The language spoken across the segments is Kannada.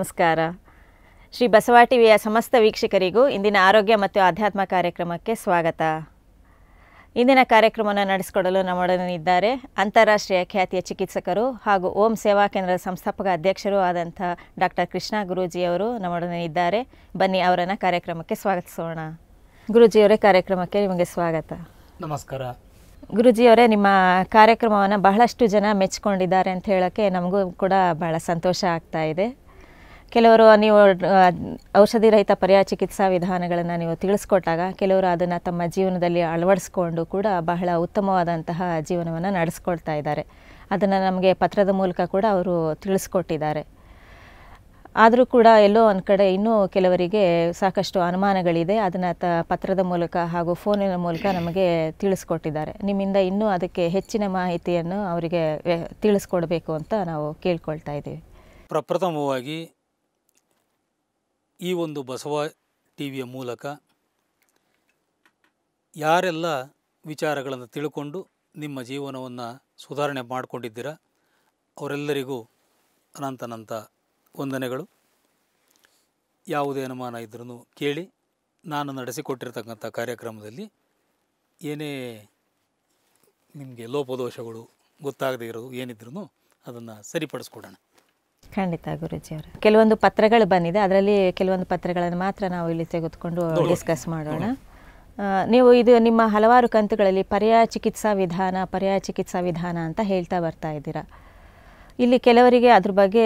ನಮಸ್ಕಾರ ಶ್ರೀ ಬಸವಾಟಿವಿಯ ಸಮಸ್ತ ವೀಕ್ಷಕರಿಗೂ ಇಂದಿನ ಆರೋಗ್ಯ ಮತ್ತು ಆಧ್ಯಾತ್ಮ ಕಾರ್ಯಕ್ರಮಕ್ಕೆ ಸ್ವಾಗತ ಇಂದಿನ ಕಾರ್ಯಕ್ರಮವನ್ನು ನಡೆಸಿಕೊಡಲು ನಮ್ಮೊಡನಿದ್ದಾರೆ ಅಂತಾರಾಷ್ಟ್ರೀಯ ಖ್ಯಾತಿಯ ಚಿಕಿತ್ಸಕರು ಹಾಗೂ ಓಂ ಸೇವಾ ಕೇಂದ್ರದ ಸಂಸ್ಥಾಪಕ ಅಧ್ಯಕ್ಷರೂ ಆದಂಥ ಡಾಕ್ಟರ್ ಕೃಷ್ಣ ಗುರೂಜಿಯವರು ಇದ್ದಾರೆ ಬನ್ನಿ ಅವರನ್ನು ಕಾರ್ಯಕ್ರಮಕ್ಕೆ ಸ್ವಾಗತಿಸೋಣ ಗುರೂಜಿಯವರೇ ಕಾರ್ಯಕ್ರಮಕ್ಕೆ ನಿಮಗೆ ಸ್ವಾಗತ ನಮಸ್ಕಾರ ಗುರುಜಿಯವರೇ ನಿಮ್ಮ ಕಾರ್ಯಕ್ರಮವನ್ನು ಬಹಳಷ್ಟು ಜನ ಮೆಚ್ಚಿಕೊಂಡಿದ್ದಾರೆ ಅಂತ ಹೇಳೋಕ್ಕೆ ನಮಗೂ ಕೂಡ ಬಹಳ ಸಂತೋಷ ಆಗ್ತಾ ಇದೆ ಕೆಲವರು ನೀವು ಔಷಧಿ ರಹಿತ ಪರ್ಯಾಯ ಚಿಕಿತ್ಸಾ ವಿಧಾನಗಳನ್ನು ನೀವು ತಿಳಿಸ್ಕೊಟ್ಟಾಗ ಕೆಲವರು ಅದನ್ನು ತಮ್ಮ ಜೀವನದಲ್ಲಿ ಅಳವಡಿಸ್ಕೊಂಡು ಕೂಡ ಬಹಳ ಉತ್ತಮವಾದಂತಹ ಜೀವನವನ್ನು ನಡೆಸ್ಕೊಳ್ತಾ ಇದ್ದಾರೆ ಅದನ್ನು ನಮಗೆ ಪತ್ರದ ಮೂಲಕ ಕೂಡ ಅವರು ತಿಳಿಸ್ಕೊಟ್ಟಿದ್ದಾರೆ ಆದರೂ ಕೂಡ ಎಲ್ಲೋ ಒಂದು ಕಡೆ ಇನ್ನೂ ಕೆಲವರಿಗೆ ಸಾಕಷ್ಟು ಅನುಮಾನಗಳಿದೆ ಅದನ್ನು ತ ಪತ್ರದ ಮೂಲಕ ಹಾಗೂ ಫೋನಿನ ಮೂಲಕ ನಮಗೆ ತಿಳಿಸ್ಕೊಟ್ಟಿದ್ದಾರೆ ನಿಮ್ಮಿಂದ ಇನ್ನೂ ಅದಕ್ಕೆ ಹೆಚ್ಚಿನ ಮಾಹಿತಿಯನ್ನು ಅವರಿಗೆ ತಿಳಿಸ್ಕೊಡ್ಬೇಕು ಅಂತ ನಾವು ಕೇಳ್ಕೊಳ್ತಾ ಇದ್ದೀವಿ ಪ್ರಪ್ರಥಮವಾಗಿ ಈ ಒಂದು ಬಸವ ಟಿ ವಿಯ ಮೂಲಕ ಯಾರೆಲ್ಲ ವಿಚಾರಗಳನ್ನು ತಿಳ್ಕೊಂಡು ನಿಮ್ಮ ಜೀವನವನ್ನು ಸುಧಾರಣೆ ಮಾಡಿಕೊಂಡಿದ್ದೀರ ಅವರೆಲ್ಲರಿಗೂ ಅನಂತ ಅನಂತ ವಂದನೆಗಳು ಯಾವುದೇ ಅನುಮಾನ ಇದ್ರೂ ಕೇಳಿ ನಾನು ನಡೆಸಿಕೊಟ್ಟಿರ್ತಕ್ಕಂಥ ಕಾರ್ಯಕ್ರಮದಲ್ಲಿ ಏನೇ ನಿಮಗೆ ಲೋಪದೋಷಗಳು ಗೊತ್ತಾಗದೇ ಇರೋದು ಏನಿದ್ರೂ ಅದನ್ನು ಸರಿಪಡಿಸ್ಕೊಡೋಣ ಖಂಡಿತ ಅವರು ಕೆಲವೊಂದು ಪತ್ರಗಳು ಬಂದಿದೆ ಅದರಲ್ಲಿ ಕೆಲವೊಂದು ಪತ್ರಗಳನ್ನು ಮಾತ್ರ ನಾವು ಇಲ್ಲಿ ತೆಗೆದುಕೊಂಡು ಡಿಸ್ಕಸ್ ಮಾಡೋಣ ನೀವು ಇದು ನಿಮ್ಮ ಹಲವಾರು ಕಂತುಗಳಲ್ಲಿ ಪರ್ಯಾಯ ಚಿಕಿತ್ಸಾ ವಿಧಾನ ಪರ್ಯಾಯ ಚಿಕಿತ್ಸಾ ವಿಧಾನ ಅಂತ ಹೇಳ್ತಾ ಬರ್ತಾ ಇದ್ದೀರಾ ಇಲ್ಲಿ ಕೆಲವರಿಗೆ ಅದ್ರ ಬಗ್ಗೆ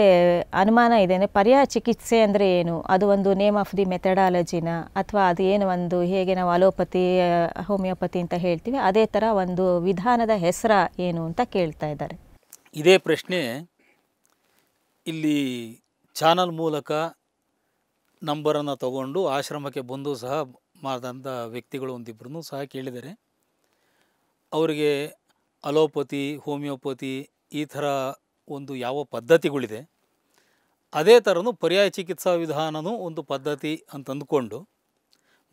ಅನುಮಾನ ಇದೆ ಅಂದರೆ ಪರ್ಯಾಯ ಚಿಕಿತ್ಸೆ ಅಂದರೆ ಏನು ಅದು ಒಂದು ನೇಮ್ ಆಫ್ ದಿ ಮೆಥಡಾಲಜಿನ ಅಥವಾ ಅದು ಏನು ಒಂದು ಹೇಗೆ ನಾವು ಅಲೋಪತಿ ಹೋಮಿಯೋಪತಿ ಅಂತ ಹೇಳ್ತೀವಿ ಅದೇ ಥರ ಒಂದು ವಿಧಾನದ ಹೆಸರ ಏನು ಅಂತ ಕೇಳ್ತಾ ಇದ್ದಾರೆ ಇದೇ ಪ್ರಶ್ನೆ ಇಲ್ಲಿ ಚಾನಲ್ ಮೂಲಕ ನಂಬರನ್ನು ತಗೊಂಡು ಆಶ್ರಮಕ್ಕೆ ಬಂದು ಸಹ ಮಾಡಿದಂಥ ವ್ಯಕ್ತಿಗಳು ಒಂದಿಬ್ಬರೂ ಸಹ ಕೇಳಿದ್ದಾರೆ ಅವರಿಗೆ ಅಲೋಪತಿ ಹೋಮಿಯೋಪತಿ ಈ ಥರ ಒಂದು ಯಾವ ಪದ್ಧತಿಗಳಿದೆ ಅದೇ ಥರನೂ ಪರ್ಯಾಯ ಚಿಕಿತ್ಸಾ ವಿಧಾನವೂ ಒಂದು ಪದ್ಧತಿ ಅಂತ ಅಂದುಕೊಂಡು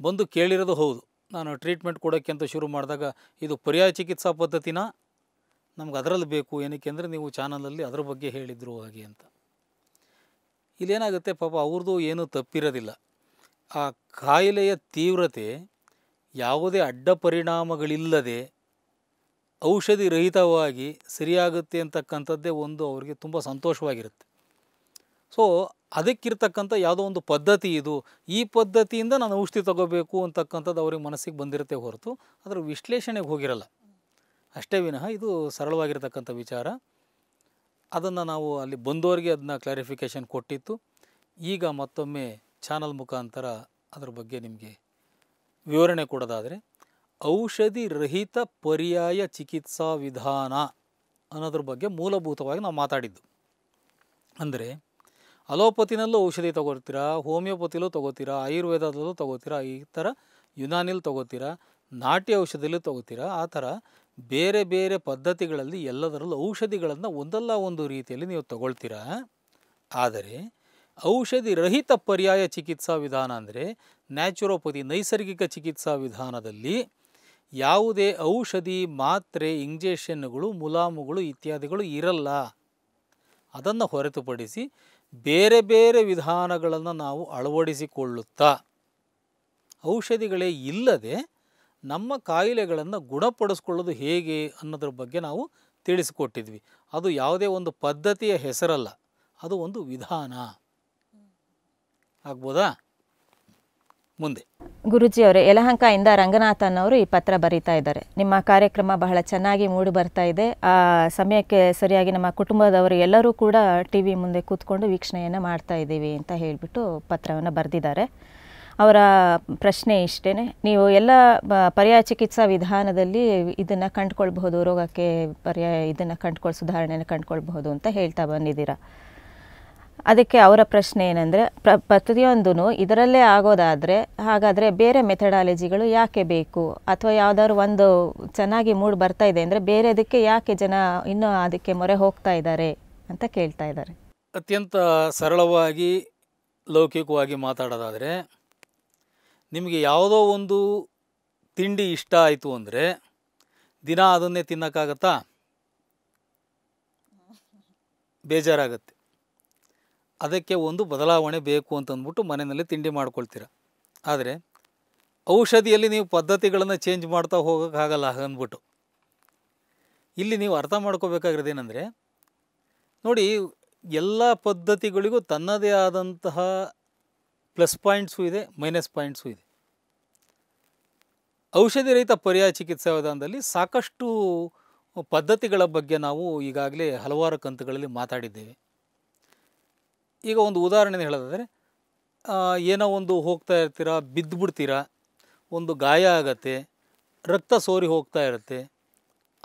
ಬಂದು ಕೇಳಿರೋದು ಹೌದು ನಾನು ಟ್ರೀಟ್ಮೆಂಟ್ ಕೊಡೋಕ್ಕೆ ಅಂತ ಶುರು ಮಾಡಿದಾಗ ಇದು ಪರ್ಯಾಯ ಚಿಕಿತ್ಸಾ ಪದ್ಧತಿನ ನಮ್ಗೆ ಅದರಲ್ಲಿ ಬೇಕು ಏನಕ್ಕೆ ಅಂದರೆ ನೀವು ಚಾನಲಲ್ಲಿ ಅದ್ರ ಬಗ್ಗೆ ಹೇಳಿದ್ರು ಹಾಗೆ ಅಂತ ಇಲ್ಲೇನಾಗುತ್ತೆ ಪಾಪ ಅವ್ರದ್ದು ಏನೂ ತಪ್ಪಿರೋದಿಲ್ಲ ಆ ಕಾಯಿಲೆಯ ತೀವ್ರತೆ ಯಾವುದೇ ಅಡ್ಡ ಪರಿಣಾಮಗಳಿಲ್ಲದೆ ಔಷಧಿ ರಹಿತವಾಗಿ ಸರಿಯಾಗುತ್ತೆ ಅಂತಕ್ಕಂಥದ್ದೇ ಒಂದು ಅವರಿಗೆ ತುಂಬ ಸಂತೋಷವಾಗಿರುತ್ತೆ ಸೊ ಅದಕ್ಕಿರ್ತಕ್ಕಂಥ ಯಾವುದೋ ಒಂದು ಪದ್ಧತಿ ಇದು ಈ ಪದ್ಧತಿಯಿಂದ ನಾನು ಔಷಧಿ ತಗೋಬೇಕು ಅಂತಕ್ಕಂಥದ್ದು ಅವ್ರಿಗೆ ಮನಸ್ಸಿಗೆ ಬಂದಿರುತ್ತೆ ಹೊರತು ಅದರ ವಿಶ್ಲೇಷಣೆಗೆ ಹೋಗಿರಲ್ಲ ಅಷ್ಟೇ ವಿನಃ ಇದು ಸರಳವಾಗಿರ್ತಕ್ಕಂಥ ವಿಚಾರ ಅದನ್ನು ನಾವು ಅಲ್ಲಿ ಬಂದವರಿಗೆ ಅದನ್ನ ಕ್ಲಾರಿಫಿಕೇಷನ್ ಕೊಟ್ಟಿತ್ತು ಈಗ ಮತ್ತೊಮ್ಮೆ ಚಾನಲ್ ಮುಖಾಂತರ ಅದರ ಬಗ್ಗೆ ನಿಮಗೆ ವಿವರಣೆ ಕೊಡೋದಾದರೆ ಔಷಧಿ ರಹಿತ ಪರ್ಯಾಯ ಚಿಕಿತ್ಸಾ ವಿಧಾನ ಅನ್ನೋದ್ರ ಬಗ್ಗೆ ಮೂಲಭೂತವಾಗಿ ನಾವು ಮಾತಾಡಿದ್ದು ಅಂದರೆ ಅಲೋಪತಿನಲ್ಲೂ ಔಷಧಿ ತೊಗೋತೀರಾ ಹೋಮಿಯೋಪತಿಲೂ ತೊಗೋತೀರಾ ಆಯುರ್ವೇದದಲ್ಲೂ ತೊಗೋತೀರಾ ಈ ಥರ ಯುನಾನಿಲ್ ತೊಗೋತೀರಾ ನಾಟಿ ಔಷಧಿಲೂ ತೊಗೋತೀರಾ ಆ ಥರ ಬೇರೆ ಬೇರೆ ಪದ್ಧತಿಗಳಲ್ಲಿ ಎಲ್ಲದರಲ್ಲೂ ಔಷಧಿಗಳನ್ನು ಒಂದಲ್ಲ ಒಂದು ರೀತಿಯಲ್ಲಿ ನೀವು ತಗೊಳ್ತೀರಾ ಆದರೆ ಔಷಧಿ ರಹಿತ ಪರ್ಯಾಯ ಚಿಕಿತ್ಸಾ ವಿಧಾನ ಅಂದರೆ ನ್ಯಾಚುರೋಪತಿ ನೈಸರ್ಗಿಕ ಚಿಕಿತ್ಸಾ ವಿಧಾನದಲ್ಲಿ ಯಾವುದೇ ಔಷಧಿ ಮಾತ್ರೆ ಇಂಜೆಕ್ಷನ್ಗಳು ಮುಲಾಮುಗಳು ಇತ್ಯಾದಿಗಳು ಇರಲ್ಲ ಅದನ್ನು ಹೊರತುಪಡಿಸಿ ಬೇರೆ ಬೇರೆ ವಿಧಾನಗಳನ್ನು ನಾವು ಅಳವಡಿಸಿಕೊಳ್ಳುತ್ತಾ ಔಷಧಿಗಳೇ ಇಲ್ಲದೆ ನಮ್ಮ ಕಾಯಿಲೆಗಳನ್ನು ಗುಣಪಡಿಸ್ಕೊಳ್ಳೋದು ಹೇಗೆ ಅನ್ನೋದ್ರ ಬಗ್ಗೆ ನಾವು ತಿಳಿಸಿಕೊಟ್ಟಿದ್ವಿ ಅದು ಯಾವುದೇ ಒಂದು ಪದ್ಧತಿಯ ಹೆಸರಲ್ಲ ಅದು ಒಂದು ವಿಧಾನ ಆಗ್ಬೋದಾ ಮುಂದೆ ಗುರುಜಿ ಅವರೇ ಇಂದ ರಂಗನಾಥನ್ ಅವರು ಈ ಪತ್ರ ಬರೀತಾ ಇದ್ದಾರೆ ನಿಮ್ಮ ಕಾರ್ಯಕ್ರಮ ಬಹಳ ಚೆನ್ನಾಗಿ ಮೂಡಿ ಬರ್ತಾ ಇದೆ ಆ ಸಮಯಕ್ಕೆ ಸರಿಯಾಗಿ ನಮ್ಮ ಕುಟುಂಬದವರು ಎಲ್ಲರೂ ಕೂಡ ಟಿ ವಿ ಮುಂದೆ ಕೂತ್ಕೊಂಡು ವೀಕ್ಷಣೆಯನ್ನು ಮಾಡ್ತಾ ಇದ್ದೀವಿ ಅಂತ ಹೇಳಿಬಿಟ್ಟು ಪತ್ರವನ್ನು ಬರೆದಿದ್ದಾರೆ ಅವರ ಪ್ರಶ್ನೆ ಇಷ್ಟೇ ನೀವು ಎಲ್ಲ ಪರ್ಯಾಯ ಚಿಕಿತ್ಸಾ ವಿಧಾನದಲ್ಲಿ ಇದನ್ನು ಕಂಡುಕೊಳ್ಬಹುದು ರೋಗಕ್ಕೆ ಪರ್ಯಾಯ ಇದನ್ನು ಕಂಡುಕೊಳ್ ಸುಧಾರಣೆಯನ್ನು ಕಂಡುಕೊಳ್ಬಹುದು ಅಂತ ಹೇಳ್ತಾ ಬಂದಿದ್ದೀರಾ ಅದಕ್ಕೆ ಅವರ ಪ್ರಶ್ನೆ ಏನಂದರೆ ಪ್ರ ಪ್ರತಿಯೊಂದೂ ಇದರಲ್ಲೇ ಆಗೋದಾದರೆ ಹಾಗಾದರೆ ಬೇರೆ ಮೆಥಡಾಲಜಿಗಳು ಯಾಕೆ ಬೇಕು ಅಥವಾ ಯಾವುದಾದ್ರು ಒಂದು ಚೆನ್ನಾಗಿ ಮೂಡ್ ಬರ್ತಾ ಇದೆ ಅಂದರೆ ಅದಕ್ಕೆ ಯಾಕೆ ಜನ ಇನ್ನೂ ಅದಕ್ಕೆ ಮೊರೆ ಹೋಗ್ತಾ ಇದ್ದಾರೆ ಅಂತ ಕೇಳ್ತಾ ಇದ್ದಾರೆ ಅತ್ಯಂತ ಸರಳವಾಗಿ ಲೌಕಿಕವಾಗಿ ಮಾತಾಡೋದಾದರೆ ನಿಮಗೆ ಯಾವುದೋ ಒಂದು ತಿಂಡಿ ಇಷ್ಟ ಆಯಿತು ಅಂದರೆ ದಿನ ಅದನ್ನೇ ತಿನ್ನೋಕ್ಕಾಗತ್ತಾ ಬೇಜಾರಾಗತ್ತೆ ಅದಕ್ಕೆ ಒಂದು ಬದಲಾವಣೆ ಬೇಕು ಅಂತಂದ್ಬಿಟ್ಟು ಮನೆಯಲ್ಲಿ ತಿಂಡಿ ಮಾಡ್ಕೊಳ್ತೀರ ಆದರೆ ಔಷಧಿಯಲ್ಲಿ ನೀವು ಪದ್ಧತಿಗಳನ್ನು ಚೇಂಜ್ ಮಾಡ್ತಾ ಹೋಗೋಕ್ಕಾಗಲ್ಲ ಅಂದ್ಬಿಟ್ಟು ಇಲ್ಲಿ ನೀವು ಅರ್ಥ ಮಾಡ್ಕೋಬೇಕಾಗಿರೋದೇನೆಂದರೆ ನೋಡಿ ಎಲ್ಲ ಪದ್ಧತಿಗಳಿಗೂ ತನ್ನದೇ ಆದಂತಹ ಪ್ಲಸ್ ಪಾಯಿಂಟ್ಸು ಇದೆ ಮೈನಸ್ ಪಾಯಿಂಟ್ಸು ಇದೆ ಔಷಧಿ ರಹಿತ ಪರ್ಯಾಯ ಚಿಕಿತ್ಸಾ ವಿಧಾನದಲ್ಲಿ ಸಾಕಷ್ಟು ಪದ್ಧತಿಗಳ ಬಗ್ಗೆ ನಾವು ಈಗಾಗಲೇ ಹಲವಾರು ಕಂತುಗಳಲ್ಲಿ ಮಾತಾಡಿದ್ದೇವೆ ಈಗ ಒಂದು ಉದಾಹರಣೆ ಹೇಳೋದಾದರೆ ಏನೋ ಒಂದು ಹೋಗ್ತಾ ಇರ್ತೀರ ಬಿದ್ದುಬಿಡ್ತೀರಾ ಒಂದು ಗಾಯ ಆಗತ್ತೆ ರಕ್ತ ಸೋರಿ ಹೋಗ್ತಾ ಇರುತ್ತೆ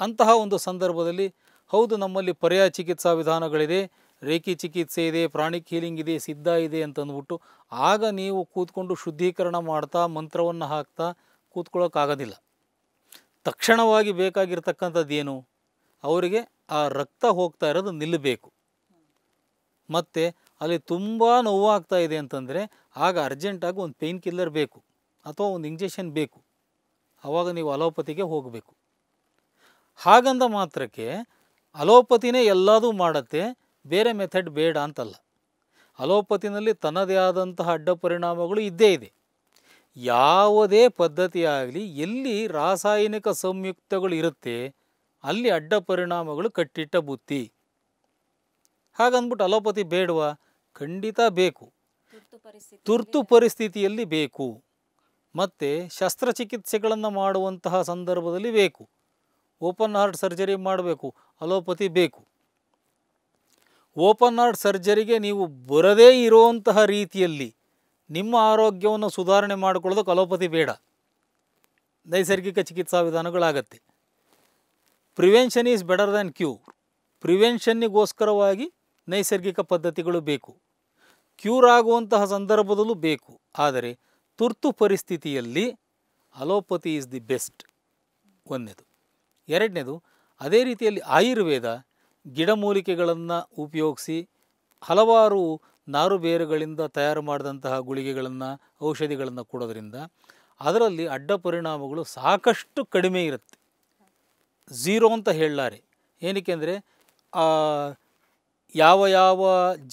ಅಂತಹ ಒಂದು ಸಂದರ್ಭದಲ್ಲಿ ಹೌದು ನಮ್ಮಲ್ಲಿ ಪರ್ಯಾಯ ಚಿಕಿತ್ಸಾ ವಿಧಾನಗಳಿದೆ ರೇಖಿ ಚಿಕಿತ್ಸೆ ಇದೆ ಪ್ರಾಣಿಕ್ ಹೀಲಿಂಗ್ ಇದೆ ಸಿದ್ಧ ಇದೆ ಅಂತಂದ್ಬಿಟ್ಟು ಆಗ ನೀವು ಕೂತ್ಕೊಂಡು ಶುದ್ಧೀಕರಣ ಮಾಡ್ತಾ ಮಂತ್ರವನ್ನು ಹಾಕ್ತಾ ಕೂತ್ಕೊಳ್ಳೋಕ್ಕಾಗೋದಿಲ್ಲ ತಕ್ಷಣವಾಗಿ ಬೇಕಾಗಿರ್ತಕ್ಕಂಥದ್ದೇನು ಅವರಿಗೆ ಆ ರಕ್ತ ಹೋಗ್ತಾ ಇರೋದು ನಿಲ್ಲಬೇಕು ಮತ್ತು ಅಲ್ಲಿ ತುಂಬ ನೋವಾಗ್ತಾ ಇದೆ ಅಂತಂದರೆ ಆಗ ಅರ್ಜೆಂಟಾಗಿ ಒಂದು ಪೇಯ್ನ್ ಕಿಲ್ಲರ್ ಬೇಕು ಅಥವಾ ಒಂದು ಇಂಜೆಕ್ಷನ್ ಬೇಕು ಆವಾಗ ನೀವು ಅಲೋಪತಿಗೆ ಹೋಗಬೇಕು ಹಾಗಂದ ಮಾತ್ರಕ್ಕೆ ಅಲೋಪತಿನೇ ಎಲ್ಲದೂ ಮಾಡುತ್ತೆ ಬೇರೆ ಮೆಥಡ್ ಬೇಡ ಅಂತಲ್ಲ ಅಲೋಪತಿನಲ್ಲಿ ತನ್ನದೇ ಆದಂತಹ ಅಡ್ಡ ಪರಿಣಾಮಗಳು ಇದ್ದೇ ಇದೆ ಯಾವುದೇ ಪದ್ಧತಿಯಾಗಲಿ ಎಲ್ಲಿ ರಾಸಾಯನಿಕ ಸಂಯುಕ್ತಗಳು ಇರುತ್ತೆ ಅಲ್ಲಿ ಅಡ್ಡ ಪರಿಣಾಮಗಳು ಕಟ್ಟಿಟ್ಟ ಬುತ್ತಿ ಹಾಗಂದ್ಬಿಟ್ಟು ಅಲೋಪತಿ ಬೇಡವಾ ಖಂಡಿತ ಬೇಕು ತುರ್ತು ಪರಿಸ್ಥಿತಿಯಲ್ಲಿ ಬೇಕು ಮತ್ತು ಶಸ್ತ್ರಚಿಕಿತ್ಸೆಗಳನ್ನು ಮಾಡುವಂತಹ ಸಂದರ್ಭದಲ್ಲಿ ಬೇಕು ಓಪನ್ ಹಾರ್ಟ್ ಸರ್ಜರಿ ಮಾಡಬೇಕು ಅಲೋಪತಿ ಬೇಕು ಓಪನ್ ಹಾರ್ಟ್ ಸರ್ಜರಿಗೆ ನೀವು ಬರದೇ ಇರುವಂತಹ ರೀತಿಯಲ್ಲಿ ನಿಮ್ಮ ಆರೋಗ್ಯವನ್ನು ಸುಧಾರಣೆ ಮಾಡಿಕೊಳ್ಳೋದಕ್ಕೆ ಅಲೋಪತಿ ಬೇಡ ನೈಸರ್ಗಿಕ ಚಿಕಿತ್ಸಾ ವಿಧಾನಗಳಾಗತ್ತೆ prevention is better than cure ಪ್ರಿವೆನ್ಷನ್ನಿಗೋಸ್ಕರವಾಗಿ ನೈಸರ್ಗಿಕ ಪದ್ಧತಿಗಳು ಬೇಕು ಕ್ಯೂರ್ ಆಗುವಂತಹ ಸಂದರ್ಭದಲ್ಲೂ ಬೇಕು ಆದರೆ ತುರ್ತು ಪರಿಸ್ಥಿತಿಯಲ್ಲಿ ಅಲೋಪತಿ ಈಸ್ ದಿ ಬೆಸ್ಟ್ ಒಂದನೇದು ಎರಡನೇದು ಅದೇ ರೀತಿಯಲ್ಲಿ ಆಯುರ್ವೇದ ಗಿಡಮೂಲಿಕೆಗಳನ್ನು ಉಪಯೋಗಿಸಿ ಹಲವಾರು ಬೇರುಗಳಿಂದ ತಯಾರು ಮಾಡಿದಂತಹ ಗುಳಿಗೆಗಳನ್ನು ಔಷಧಿಗಳನ್ನು ಕೊಡೋದ್ರಿಂದ ಅದರಲ್ಲಿ ಅಡ್ಡ ಪರಿಣಾಮಗಳು ಸಾಕಷ್ಟು ಕಡಿಮೆ ಇರುತ್ತೆ ಝೀರೋ ಅಂತ ಹೇಳಲಾರೆ ಏನಕ್ಕೆ ಅಂದರೆ ಯಾವ ಯಾವ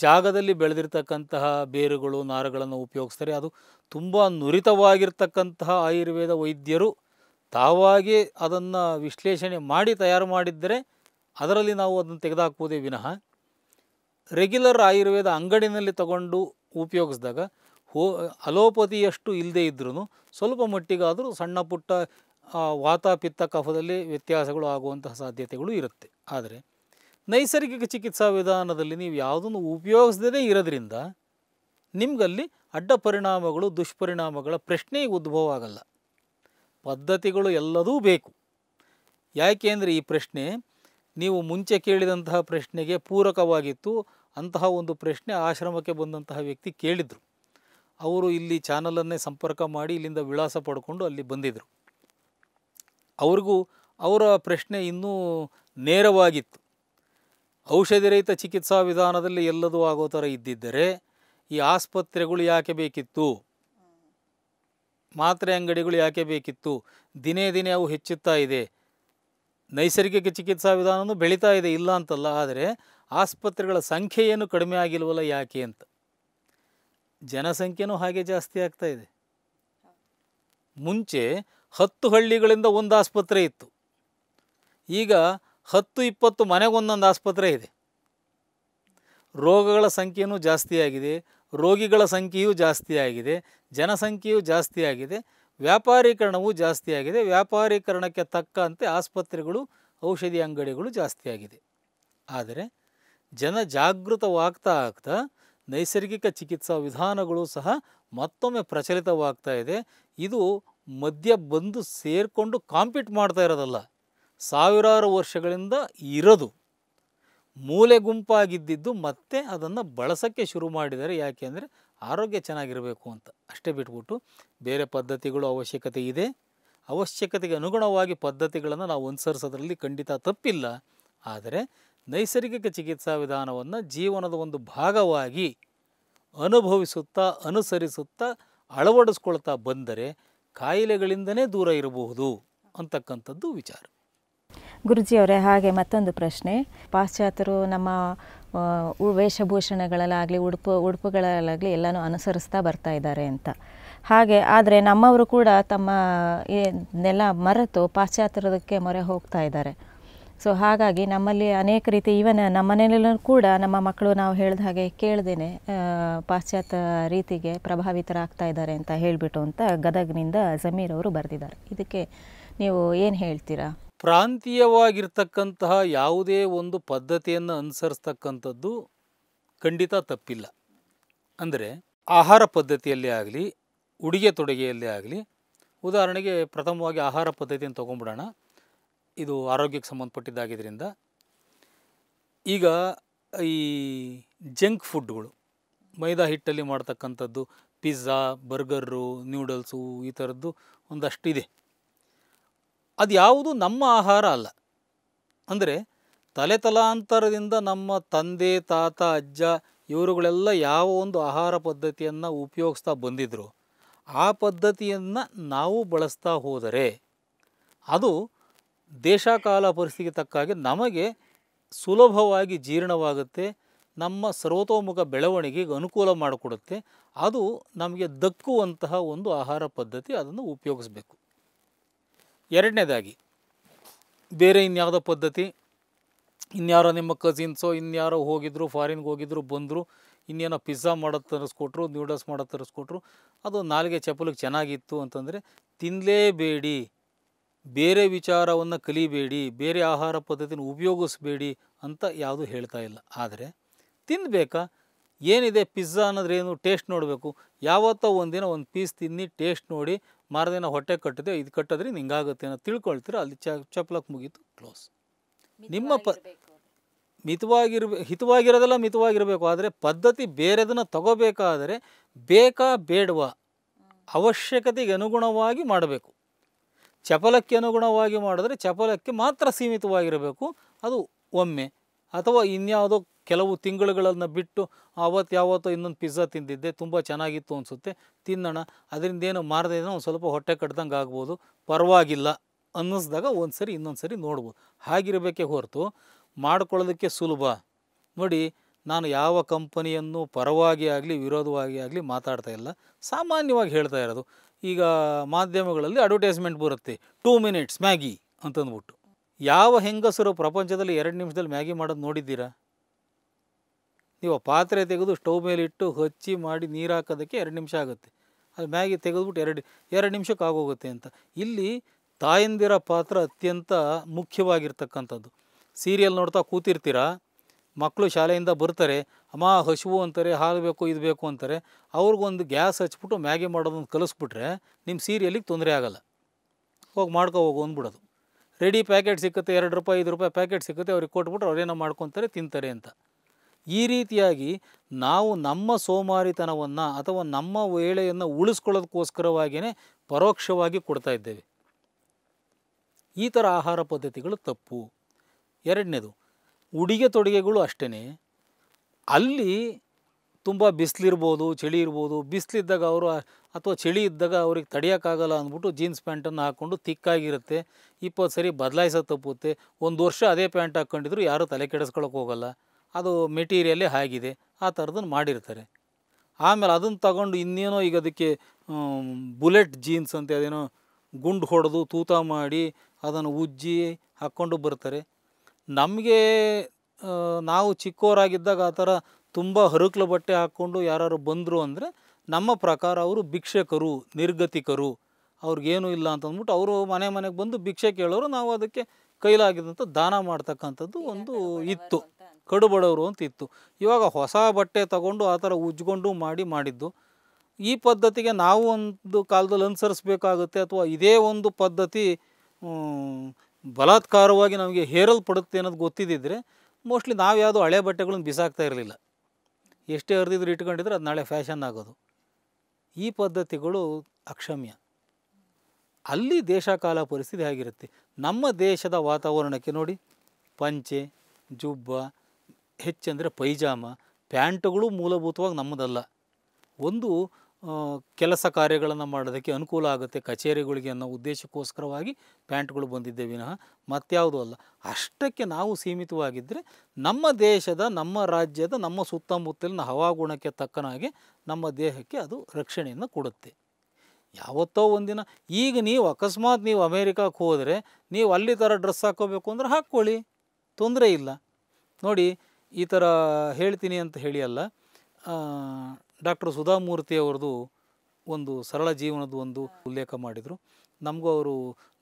ಜಾಗದಲ್ಲಿ ಬೆಳೆದಿರ್ತಕ್ಕಂತಹ ಬೇರುಗಳು ನಾರುಗಳನ್ನು ಉಪಯೋಗಿಸ್ತಾರೆ ಅದು ತುಂಬ ನುರಿತವಾಗಿರ್ತಕ್ಕಂತಹ ಆಯುರ್ವೇದ ವೈದ್ಯರು ತಾವಾಗೇ ಅದನ್ನು ವಿಶ್ಲೇಷಣೆ ಮಾಡಿ ತಯಾರು ಮಾಡಿದ್ದರೆ ಅದರಲ್ಲಿ ನಾವು ಅದನ್ನು ತೆಗೆದುಹಾಕುವುದೇ ವಿನಃ ರೆಗ್ಯುಲರ್ ಆಯುರ್ವೇದ ಅಂಗಡಿನಲ್ಲಿ ತಗೊಂಡು ಉಪಯೋಗಿಸಿದಾಗ ಹೋ ಅಲೋಪತಿಯಷ್ಟು ಇಲ್ಲದೇ ಇದ್ರೂ ಸ್ವಲ್ಪ ಮಟ್ಟಿಗಾದರೂ ಸಣ್ಣ ಪುಟ್ಟ ವಾತ ಪಿತ್ತ ಕಫದಲ್ಲಿ ವ್ಯತ್ಯಾಸಗಳು ಆಗುವಂತಹ ಸಾಧ್ಯತೆಗಳು ಇರುತ್ತೆ ಆದರೆ ನೈಸರ್ಗಿಕ ಚಿಕಿತ್ಸಾ ವಿಧಾನದಲ್ಲಿ ನೀವು ಯಾವುದನ್ನು ಉಪಯೋಗಿಸದೇ ಇರೋದ್ರಿಂದ ನಿಮಗಲ್ಲಿ ಅಡ್ಡ ಪರಿಣಾಮಗಳು ದುಷ್ಪರಿಣಾಮಗಳ ಪ್ರಶ್ನೆ ಉದ್ಭವ ಆಗಲ್ಲ ಪದ್ಧತಿಗಳು ಎಲ್ಲದೂ ಬೇಕು ಯಾಕೆ ಅಂದರೆ ಈ ಪ್ರಶ್ನೆ ನೀವು ಮುಂಚೆ ಕೇಳಿದಂತಹ ಪ್ರಶ್ನೆಗೆ ಪೂರಕವಾಗಿತ್ತು ಅಂತಹ ಒಂದು ಪ್ರಶ್ನೆ ಆಶ್ರಮಕ್ಕೆ ಬಂದಂತಹ ವ್ಯಕ್ತಿ ಕೇಳಿದರು ಅವರು ಇಲ್ಲಿ ಚಾನಲನ್ನೇ ಸಂಪರ್ಕ ಮಾಡಿ ಇಲ್ಲಿಂದ ವಿಳಾಸ ಪಡ್ಕೊಂಡು ಅಲ್ಲಿ ಬಂದಿದ್ದರು ಅವ್ರಿಗೂ ಅವರ ಪ್ರಶ್ನೆ ಇನ್ನೂ ನೇರವಾಗಿತ್ತು ಔಷಧಿ ರಹಿತ ಚಿಕಿತ್ಸಾ ವಿಧಾನದಲ್ಲಿ ಎಲ್ಲದೂ ಆಗೋ ಥರ ಇದ್ದಿದ್ದರೆ ಈ ಆಸ್ಪತ್ರೆಗಳು ಯಾಕೆ ಬೇಕಿತ್ತು ಮಾತ್ರೆ ಅಂಗಡಿಗಳು ಯಾಕೆ ಬೇಕಿತ್ತು ದಿನೇ ದಿನೇ ಅವು ಹೆಚ್ಚುತ್ತಾ ಇದೆ ನೈಸರ್ಗಿಕ ಚಿಕಿತ್ಸಾ ವಿಧಾನವೂ ಬೆಳೀತಾ ಇದೆ ಇಲ್ಲ ಅಂತಲ್ಲ ಆದರೆ ಆಸ್ಪತ್ರೆಗಳ ಸಂಖ್ಯೆ ಏನು ಕಡಿಮೆ ಆಗಿಲ್ವಲ್ಲ ಯಾಕೆ ಅಂತ ಜನಸಂಖ್ಯೆನೂ ಹಾಗೆ ಜಾಸ್ತಿ ಆಗ್ತಾ ಇದೆ ಮುಂಚೆ ಹತ್ತು ಹಳ್ಳಿಗಳಿಂದ ಒಂದು ಆಸ್ಪತ್ರೆ ಇತ್ತು ಈಗ ಹತ್ತು ಇಪ್ಪತ್ತು ಮನೆಗೊಂದೊಂದು ಆಸ್ಪತ್ರೆ ಇದೆ ರೋಗಗಳ ಸಂಖ್ಯೆಯೂ ಜಾಸ್ತಿಯಾಗಿದೆ ರೋಗಿಗಳ ಸಂಖ್ಯೆಯೂ ಜಾಸ್ತಿ ಆಗಿದೆ ಜನಸಂಖ್ಯೆಯೂ ಜಾಸ್ತಿ ಆಗಿದೆ ವ್ಯಾಪಾರೀಕರಣವು ಜಾಸ್ತಿಯಾಗಿದೆ ವ್ಯಾಪಾರೀಕರಣಕ್ಕೆ ತಕ್ಕಂತೆ ಆಸ್ಪತ್ರೆಗಳು ಔಷಧಿ ಅಂಗಡಿಗಳು ಜಾಸ್ತಿಯಾಗಿದೆ ಆದರೆ ಜನ ಜಾಗೃತವಾಗ್ತಾ ಆಗ್ತಾ ನೈಸರ್ಗಿಕ ಚಿಕಿತ್ಸಾ ವಿಧಾನಗಳು ಸಹ ಮತ್ತೊಮ್ಮೆ ಪ್ರಚಲಿತವಾಗ್ತಾ ಇದೆ ಇದು ಮಧ್ಯ ಬಂದು ಸೇರಿಕೊಂಡು ಕಾಂಪೀಟ್ ಮಾಡ್ತಾ ಇರೋದಲ್ಲ ಸಾವಿರಾರು ವರ್ಷಗಳಿಂದ ಇರೋದು ಮೂಲೆ ಗುಂಪಾಗಿದ್ದಿದ್ದು ಮತ್ತೆ ಅದನ್ನು ಬಳಸೋಕ್ಕೆ ಶುರು ಮಾಡಿದ್ದಾರೆ ಯಾಕೆಂದರೆ ಆರೋಗ್ಯ ಚೆನ್ನಾಗಿರಬೇಕು ಅಂತ ಅಷ್ಟೇ ಬಿಟ್ಬಿಟ್ಟು ಬೇರೆ ಪದ್ಧತಿಗಳು ಅವಶ್ಯಕತೆ ಇದೆ ಅವಶ್ಯಕತೆಗೆ ಅನುಗುಣವಾಗಿ ಪದ್ಧತಿಗಳನ್ನು ನಾವು ಅನುಸರಿಸೋದ್ರಲ್ಲಿ ಖಂಡಿತ ತಪ್ಪಿಲ್ಲ ಆದರೆ ನೈಸರ್ಗಿಕ ಚಿಕಿತ್ಸಾ ವಿಧಾನವನ್ನು ಜೀವನದ ಒಂದು ಭಾಗವಾಗಿ ಅನುಭವಿಸುತ್ತಾ ಅನುಸರಿಸುತ್ತಾ ಅಳವಡಿಸ್ಕೊಳ್ತಾ ಬಂದರೆ ಕಾಯಿಲೆಗಳಿಂದನೇ ದೂರ ಇರಬಹುದು ಅಂತಕ್ಕಂಥದ್ದು ವಿಚಾರ ಗುರುಜಿಯವರೇ ಹಾಗೆ ಮತ್ತೊಂದು ಪ್ರಶ್ನೆ ಪಾಶ್ಚಾತ್ಯರು ನಮ್ಮ ವೇಷಭೂಷಣಗಳಲ್ಲಾಗಲಿ ಉಡುಪು ಉಡುಪುಗಳಲ್ಲಾಗಲಿ ಎಲ್ಲನೂ ಅನುಸರಿಸ್ತಾ ಬರ್ತಾ ಇದ್ದಾರೆ ಅಂತ ಹಾಗೆ ಆದರೆ ನಮ್ಮವರು ಕೂಡ ತಮ್ಮ ಏನೆಲ್ಲ ಮರೆತು ಪಾಶ್ಚಾತ್ಯದಕ್ಕೆ ಮೊರೆ ಹೋಗ್ತಾ ಇದ್ದಾರೆ ಸೊ ಹಾಗಾಗಿ ನಮ್ಮಲ್ಲಿ ಅನೇಕ ರೀತಿ ಈವನ್ ನಮ್ಮ ಮನೆಯಲ್ಲೂ ಕೂಡ ನಮ್ಮ ಮಕ್ಕಳು ನಾವು ಹೇಳಿದ ಹಾಗೆ ಕೇಳ್ದೇನೆ ಪಾಶ್ಚಾತ್ಯ ರೀತಿಗೆ ಪ್ರಭಾವಿತರಾಗ್ತಾ ಇದ್ದಾರೆ ಅಂತ ಹೇಳಿಬಿಟ್ಟು ಅಂತ ಗದಗ್ನಿಂದ ಜಮೀರ್ ಅವರು ಬರೆದಿದ್ದಾರೆ ಇದಕ್ಕೆ ನೀವು ಏನು ಹೇಳ್ತೀರಾ ಪ್ರಾಂತೀಯವಾಗಿರ್ತಕ್ಕಂತಹ ಯಾವುದೇ ಒಂದು ಪದ್ಧತಿಯನ್ನು ಅನುಸರಿಸ್ತಕ್ಕಂಥದ್ದು ಖಂಡಿತ ತಪ್ಪಿಲ್ಲ ಅಂದರೆ ಆಹಾರ ಪದ್ಧತಿಯಲ್ಲಿ ಆಗಲಿ ಉಡುಗೆ ತೊಡುಗೆಯಲ್ಲಿ ಆಗಲಿ ಉದಾಹರಣೆಗೆ ಪ್ರಥಮವಾಗಿ ಆಹಾರ ಪದ್ಧತಿಯನ್ನು ತೊಗೊಂಬಿಡೋಣ ಇದು ಆರೋಗ್ಯಕ್ಕೆ ಸಂಬಂಧಪಟ್ಟಿದ್ದಾಗಿದ್ದರಿಂದ ಈಗ ಈ ಜಂಕ್ ಫುಡ್ಗಳು ಮೈದಾ ಹಿಟ್ಟಲ್ಲಿ ಮಾಡ್ತಕ್ಕಂಥದ್ದು ಪಿಜ್ಜಾ ಬರ್ಗರು ನ್ಯೂಡಲ್ಸು ಈ ಥರದ್ದು ಒಂದಷ್ಟಿದೆ ಅದು ಯಾವುದು ನಮ್ಮ ಆಹಾರ ಅಲ್ಲ ಅಂದರೆ ತಲೆ ತಲಾಂತರದಿಂದ ನಮ್ಮ ತಂದೆ ತಾತ ಅಜ್ಜ ಇವರುಗಳೆಲ್ಲ ಯಾವ ಒಂದು ಆಹಾರ ಪದ್ಧತಿಯನ್ನು ಉಪಯೋಗಿಸ್ತಾ ಬಂದಿದ್ರು ಆ ಪದ್ಧತಿಯನ್ನು ನಾವು ಬಳಸ್ತಾ ಹೋದರೆ ಅದು ದೇಶಕಾಲ ಪರಿಸ್ಥಿತಿಗೆ ತಕ್ಕ ಹಾಗೆ ನಮಗೆ ಸುಲಭವಾಗಿ ಜೀರ್ಣವಾಗುತ್ತೆ ನಮ್ಮ ಸರ್ವತೋಮುಖ ಬೆಳವಣಿಗೆಗೆ ಅನುಕೂಲ ಮಾಡಿಕೊಡುತ್ತೆ ಅದು ನಮಗೆ ದಕ್ಕುವಂತಹ ಒಂದು ಆಹಾರ ಪದ್ಧತಿ ಅದನ್ನು ಉಪಯೋಗಿಸಬೇಕು ಎರಡನೇದಾಗಿ ಬೇರೆ ಇನ್ಯಾವುದೋ ಪದ್ಧತಿ ಇನ್ಯಾರೋ ನಿಮ್ಮ ಕಸಿನ್ಸೋ ಇನ್ಯಾರೋ ಹೋಗಿದ್ರು ಫಾರಿನ್ಗೆ ಹೋಗಿದ್ರು ಬಂದರು ಇನ್ನೇನೋ ಪಿಜ್ಜಾ ಮಾಡೋದು ತರಿಸ್ಕೊಟ್ರು ನೂಡಲ್ಸ್ ಮಾಡೋದು ತರಿಸ್ಕೊಟ್ರು ಅದು ನಾಲಿಗೆ ಚಪ್ಪಲಿಗೆ ಚೆನ್ನಾಗಿತ್ತು ಅಂತಂದರೆ ತಿನ್ನಲೇಬೇಡಿ ಬೇರೆ ವಿಚಾರವನ್ನು ಕಲಿಬೇಡಿ ಬೇರೆ ಆಹಾರ ಪದ್ಧತಿನ ಉಪಯೋಗಿಸ್ಬೇಡಿ ಅಂತ ಯಾವುದೂ ಹೇಳ್ತಾ ಇಲ್ಲ ಆದರೆ ತಿನ್ನಬೇಕಾ ಏನಿದೆ ಪಿಜ್ಜಾ ಅನ್ನೋದ್ರೇನು ಟೇಸ್ಟ್ ನೋಡಬೇಕು ಯಾವತ್ತೋ ಒಂದಿನ ಒಂದು ಪೀಸ್ ತಿನ್ನಿ ಟೇಸ್ಟ್ ನೋಡಿ ಮಾರದಿನ ಹೊಟ್ಟೆ ಕಟ್ಟಿದೆ ಇದು ಕಟ್ಟಿದ್ರೆ ಹಿಂಗಾಗುತ್ತೆ ಅನ್ನೋ ತಿಳ್ಕೊಳ್ತೀರ ಅಲ್ಲಿ ಚ ಚಪ್ಲಕ್ ಮುಗೀತು ಕ್ಲೋಸ್ ನಿಮ್ಮ ಪ ಮಿತವಾಗಿರ್ಬೇ ಹಿತವಾಗಿರೋದೆಲ್ಲ ಮಿತವಾಗಿರಬೇಕು ಆದರೆ ಪದ್ಧತಿ ಬೇರೆದನ್ನು ತಗೋಬೇಕಾದರೆ ಬೇಕಾ ಬೇಡವಾ ಅವಶ್ಯಕತೆಗೆ ಅನುಗುಣವಾಗಿ ಮಾಡಬೇಕು ಚಪಲಕ್ಕೆ ಅನುಗುಣವಾಗಿ ಮಾಡಿದ್ರೆ ಚಪಲಕ್ಕೆ ಮಾತ್ರ ಸೀಮಿತವಾಗಿರಬೇಕು ಅದು ಒಮ್ಮೆ ಅಥವಾ ಇನ್ಯಾವುದೋ ಕೆಲವು ತಿಂಗಳುಗಳನ್ನು ಬಿಟ್ಟು ಆವತ್ತು ಯಾವತ್ತೋ ಇನ್ನೊಂದು ಪಿಜ್ಜಾ ತಿಂದಿದ್ದೆ ತುಂಬ ಚೆನ್ನಾಗಿತ್ತು ಅನಿಸುತ್ತೆ ತಿನ್ನೋಣ ಅದರಿಂದೇನು ಮಾರದೇ ಒಂದು ಸ್ವಲ್ಪ ಹೊಟ್ಟೆ ಕಟ್ದಂಗೆ ಆಗ್ಬೋದು ಪರವಾಗಿಲ್ಲ ಅನ್ನಿಸ್ದಾಗ ಒಂದು ಸರಿ ಇನ್ನೊಂದು ಸರಿ ನೋಡ್ಬೋದು ಹಾಗಿರಬೇಕೇ ಹೊರತು ಮಾಡ್ಕೊಳ್ಳೋದಕ್ಕೆ ಸುಲಭ ನೋಡಿ ನಾನು ಯಾವ ಕಂಪನಿಯನ್ನು ಪರವಾಗಿ ಆಗಲಿ ವಿರೋಧವಾಗಿ ಆಗಲಿ ಮಾತಾಡ್ತಾ ಇಲ್ಲ ಸಾಮಾನ್ಯವಾಗಿ ಹೇಳ್ತಾ ಇರೋದು ಈಗ ಮಾಧ್ಯಮಗಳಲ್ಲಿ ಅಡ್ವರ್ಟೈಸ್ಮೆಂಟ್ ಬರುತ್ತೆ ಟೂ ಮಿನಿಟ್ಸ್ ಮ್ಯಾಗಿ ಅಂತಂದ್ಬಿಟ್ಟು ಯಾವ ಹೆಂಗಸರು ಪ್ರಪಂಚದಲ್ಲಿ ಎರಡು ನಿಮಿಷದಲ್ಲಿ ಮ್ಯಾಗಿ ಮಾಡೋದು ನೋಡಿದ್ದೀರಾ ನೀವು ಪಾತ್ರೆ ತೆಗೆದು ಸ್ಟೌವ್ ಮೇಲೆ ಇಟ್ಟು ಹಚ್ಚಿ ಮಾಡಿ ನೀರು ಹಾಕೋದಕ್ಕೆ ಎರಡು ನಿಮಿಷ ಆಗುತ್ತೆ ಅದು ಮ್ಯಾಗಿ ತೆಗೆದುಬಿಟ್ಟು ಎರಡು ಎರಡು ನಿಮಿಷಕ್ಕೆ ಆಗೋಗುತ್ತೆ ಅಂತ ಇಲ್ಲಿ ತಾಯಂದಿರ ಪಾತ್ರ ಅತ್ಯಂತ ಮುಖ್ಯವಾಗಿರ್ತಕ್ಕಂಥದ್ದು ಸೀರಿಯಲ್ ನೋಡ್ತಾ ಕೂತಿರ್ತೀರ ಮಕ್ಕಳು ಶಾಲೆಯಿಂದ ಬರ್ತಾರೆ ಅಮ್ಮ ಹಸುವು ಅಂತಾರೆ ಹಾಲು ಬೇಕು ಇದು ಬೇಕು ಅಂತಾರೆ ಅವ್ರಿಗೊಂದು ಗ್ಯಾಸ್ ಹಚ್ಬಿಟ್ಟು ಮ್ಯಾಗಿ ಮಾಡೋದನ್ನು ಕಲಿಸ್ಬಿಟ್ರೆ ನಿಮ್ಮ ಸೀರಿಯಲಿಗೆ ತೊಂದರೆ ಆಗೋಲ್ಲ ಹೋಗಿ ಮಾಡ್ಕೊ ಹೋಗು ಅಂದ್ಬಿಡೋದು ರೆಡಿ ಪ್ಯಾಕೆಟ್ ಸಿಕ್ಕುತ್ತೆ ಎರಡು ರೂಪಾಯಿ ಐದು ರೂಪಾಯಿ ಪ್ಯಾಕೆಟ್ ಸಿಕ್ಕುತ್ತೆ ಅವ್ರಿಗೆ ಕೊಟ್ಬಿಟ್ರೆ ಅವ್ರೇನೋ ಮಾಡ್ಕೊತಾರೆ ತಿಂತಾರೆ ಅಂತ ಈ ರೀತಿಯಾಗಿ ನಾವು ನಮ್ಮ ಸೋಮಾರಿತನವನ್ನು ಅಥವಾ ನಮ್ಮ ವೇಳೆಯನ್ನು ಉಳಿಸ್ಕೊಳ್ಳೋದಕ್ಕೋಸ್ಕರವಾಗಿಯೇ ಪರೋಕ್ಷವಾಗಿ ಕೊಡ್ತಾ ಇದ್ದೇವೆ ಈ ಥರ ಆಹಾರ ಪದ್ಧತಿಗಳು ತಪ್ಪು ಎರಡನೇದು ಉಡುಗೆ ತೊಡುಗೆಗಳು ಅಷ್ಟೇ ಅಲ್ಲಿ ತುಂಬ ಬಿಸಿಲಿರ್ಬೋದು ಚಳಿ ಇರ್ಬೋದು ಬಿಸಿಲಿದ್ದಾಗ ಅವರು ಅಥವಾ ಚಳಿ ಇದ್ದಾಗ ಅವ್ರಿಗೆ ತಡೆಯೋಕ್ಕಾಗಲ್ಲ ಅಂದ್ಬಿಟ್ಟು ಜೀನ್ಸ್ ಪ್ಯಾಂಟನ್ನು ಹಾಕ್ಕೊಂಡು ತಿಕ್ಕಾಗಿರುತ್ತೆ ಇಪ್ಪತ್ತು ಸರಿ ಬದಲಾಯಿಸೋ ತಪ್ಪುತ್ತೆ ಒಂದು ವರ್ಷ ಅದೇ ಪ್ಯಾಂಟ್ ಹಾಕ್ಕೊಂಡಿದ್ರು ಯಾರೂ ತಲೆ ಕೆಡಿಸ್ಕೊಳಕ್ಕೆ ಹೋಗಲ್ಲ ಅದು ಮೆಟೀರಿಯಲ್ಲೇ ಆಗಿದೆ ಆ ಥರದನ್ನು ಮಾಡಿರ್ತಾರೆ ಆಮೇಲೆ ಅದನ್ನು ತಗೊಂಡು ಇನ್ನೇನೋ ಈಗ ಅದಕ್ಕೆ ಬುಲೆಟ್ ಜೀನ್ಸ್ ಅಂತ ಅದೇನೋ ಗುಂಡು ಹೊಡೆದು ತೂತ ಮಾಡಿ ಅದನ್ನು ಉಜ್ಜಿ ಹಾಕ್ಕೊಂಡು ಬರ್ತಾರೆ ನಮಗೆ ನಾವು ಚಿಕ್ಕವರಾಗಿದ್ದಾಗ ಆ ಥರ ತುಂಬ ಹರಕಲು ಬಟ್ಟೆ ಹಾಕ್ಕೊಂಡು ಯಾರು ಬಂದರು ಅಂದರೆ ನಮ್ಮ ಪ್ರಕಾರ ಅವರು ಭಿಕ್ಷಕರು ನಿರ್ಗತಿಕರು ಅವ್ರಿಗೇನು ಇಲ್ಲ ಅಂತಂದ್ಬಿಟ್ಟು ಅವರು ಮನೆ ಮನೆಗೆ ಬಂದು ಭಿಕ್ಷೆ ಕೇಳೋರು ನಾವು ಅದಕ್ಕೆ ಕೈಲಾಗಿದ್ದಂಥ ದಾನ ಮಾಡ್ತಕ್ಕಂಥದ್ದು ಒಂದು ಇತ್ತು ಕಡುಬಡವರು ಅಂತ ಇತ್ತು ಇವಾಗ ಹೊಸ ಬಟ್ಟೆ ತಗೊಂಡು ಆ ಥರ ಉಜ್ಕೊಂಡು ಮಾಡಿ ಮಾಡಿದ್ದು ಈ ಪದ್ಧತಿಗೆ ನಾವು ಒಂದು ಕಾಲದಲ್ಲಿ ಅನುಸರಿಸಬೇಕಾಗುತ್ತೆ ಅಥವಾ ಇದೇ ಒಂದು ಪದ್ಧತಿ ಬಲಾತ್ಕಾರವಾಗಿ ನಮಗೆ ಹೇರಲ್ಪಡುತ್ತೆ ಅನ್ನೋದು ಗೊತ್ತಿದ್ದಿದ್ರೆ ಮೋಸ್ಟ್ಲಿ ನಾವು ಯಾವುದೋ ಹಳೆ ಬಟ್ಟೆಗಳನ್ನು ಬಿಸಾಕ್ತಾ ಇರಲಿಲ್ಲ ಎಷ್ಟೇ ಹರಿದಿದ್ರು ಇಟ್ಕೊಂಡಿದ್ರೆ ಅದು ನಾಳೆ ಫ್ಯಾಷನ್ ಆಗೋದು ಈ ಪದ್ಧತಿಗಳು ಅಕ್ಷಮ್ಯ ಅಲ್ಲಿ ದೇಶಕಾಲ ಕಾಲ ಪರಿಸ್ಥಿತಿ ಹೇಗಿರುತ್ತೆ ನಮ್ಮ ದೇಶದ ವಾತಾವರಣಕ್ಕೆ ನೋಡಿ ಪಂಚೆ ಜುಬ್ಬ ಹೆಚ್ಚೆಂದರೆ ಪೈಜಾಮ ಪ್ಯಾಂಟ್ಗಳು ಮೂಲಭೂತವಾಗಿ ನಮ್ಮದಲ್ಲ ಒಂದು ಕೆಲಸ ಕಾರ್ಯಗಳನ್ನು ಮಾಡೋದಕ್ಕೆ ಅನುಕೂಲ ಆಗುತ್ತೆ ಕಚೇರಿಗಳಿಗೆ ಅನ್ನೋ ಉದ್ದೇಶಕ್ಕೋಸ್ಕರವಾಗಿ ಪ್ಯಾಂಟ್ಗಳು ಬಂದಿದ್ದೆ ವಿನಃ ಮತ್ಯಾವುದೂ ಅಲ್ಲ ಅಷ್ಟಕ್ಕೆ ನಾವು ಸೀಮಿತವಾಗಿದ್ದರೆ ನಮ್ಮ ದೇಶದ ನಮ್ಮ ರಾಜ್ಯದ ನಮ್ಮ ಸುತ್ತಮುತ್ತಲಿನ ಹವಾಗುಣಕ್ಕೆ ತಕ್ಕನಾಗಿ ನಮ್ಮ ದೇಹಕ್ಕೆ ಅದು ರಕ್ಷಣೆಯನ್ನು ಕೊಡುತ್ತೆ ಯಾವತ್ತೋ ಒಂದಿನ ಈಗ ನೀವು ಅಕಸ್ಮಾತ್ ನೀವು ಅಮೇರಿಕಕ್ಕೆ ಹೋದರೆ ನೀವು ಅಲ್ಲಿ ಥರ ಡ್ರೆಸ್ ಹಾಕ್ಕೋಬೇಕು ಅಂದರೆ ಹಾಕ್ಕೊಳ್ಳಿ ತೊಂದರೆ ಇಲ್ಲ ನೋಡಿ ಈ ಥರ ಹೇಳ್ತೀನಿ ಅಂತ ಹೇಳಿ ಅಲ್ಲ ಡಾಕ್ಟರ್ ಸುಧಾಮೂರ್ತಿ ಅವ್ರದ್ದು ಒಂದು ಸರಳ ಜೀವನದ ಒಂದು ಉಲ್ಲೇಖ ಮಾಡಿದರು ನಮಗೂ ಅವರು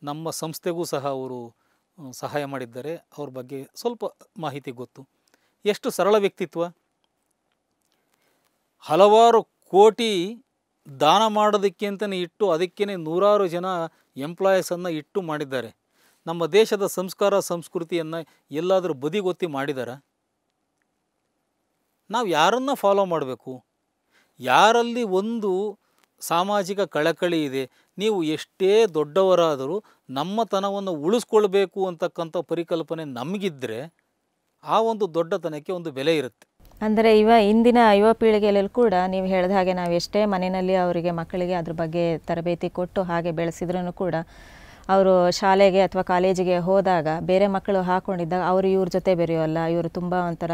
ನಮ್ಮ ಸಂಸ್ಥೆಗೂ ಸಹ ಅವರು ಸಹಾಯ ಮಾಡಿದ್ದಾರೆ ಅವ್ರ ಬಗ್ಗೆ ಸ್ವಲ್ಪ ಮಾಹಿತಿ ಗೊತ್ತು ಎಷ್ಟು ಸರಳ ವ್ಯಕ್ತಿತ್ವ ಹಲವಾರು ಕೋಟಿ ದಾನ ಮಾಡೋದಕ್ಕೆ ಅಂತಲೇ ಇಟ್ಟು ಅದಕ್ಕೇ ನೂರಾರು ಜನ ಎಂಪ್ಲಾಯೀಸನ್ನು ಇಟ್ಟು ಮಾಡಿದ್ದಾರೆ ನಮ್ಮ ದೇಶದ ಸಂಸ್ಕಾರ ಸಂಸ್ಕೃತಿಯನ್ನು ಎಲ್ಲಾದರೂ ಬದಿಗೊತ್ತಿ ಮಾಡಿದ್ದಾರೆ ನಾವು ಯಾರನ್ನು ಫಾಲೋ ಮಾಡಬೇಕು ಯಾರಲ್ಲಿ ಒಂದು ಸಾಮಾಜಿಕ ಕಳಕಳಿ ಇದೆ ನೀವು ಎಷ್ಟೇ ದೊಡ್ಡವರಾದರೂ ನಮ್ಮತನವನ್ನು ಉಳಿಸ್ಕೊಳ್ಬೇಕು ಅಂತಕ್ಕಂಥ ಪರಿಕಲ್ಪನೆ ನಮಗಿದ್ದರೆ ಆ ಒಂದು ದೊಡ್ಡತನಕ್ಕೆ ಒಂದು ಬೆಲೆ ಇರುತ್ತೆ ಅಂದರೆ ಇವ ಇಂದಿನ ಯುವ ಪೀಳಿಗೆಯಲ್ಲಿ ಕೂಡ ನೀವು ಹೇಳಿದ ಹಾಗೆ ನಾವು ಎಷ್ಟೇ ಮನೆಯಲ್ಲಿ ಅವರಿಗೆ ಮಕ್ಕಳಿಗೆ ಅದ್ರ ಬಗ್ಗೆ ತರಬೇತಿ ಕೊಟ್ಟು ಹಾಗೆ ಬೆಳೆಸಿದ್ರೂ ಕೂಡ ಅವರು ಶಾಲೆಗೆ ಅಥವಾ ಕಾಲೇಜಿಗೆ ಹೋದಾಗ ಬೇರೆ ಮಕ್ಕಳು ಹಾಕ್ಕೊಂಡಿದ್ದಾಗ ಅವರು ಇವ್ರ ಜೊತೆ ಬೆರೆಯೋಲ್ಲ ಇವರು ತುಂಬ ಒಂಥರ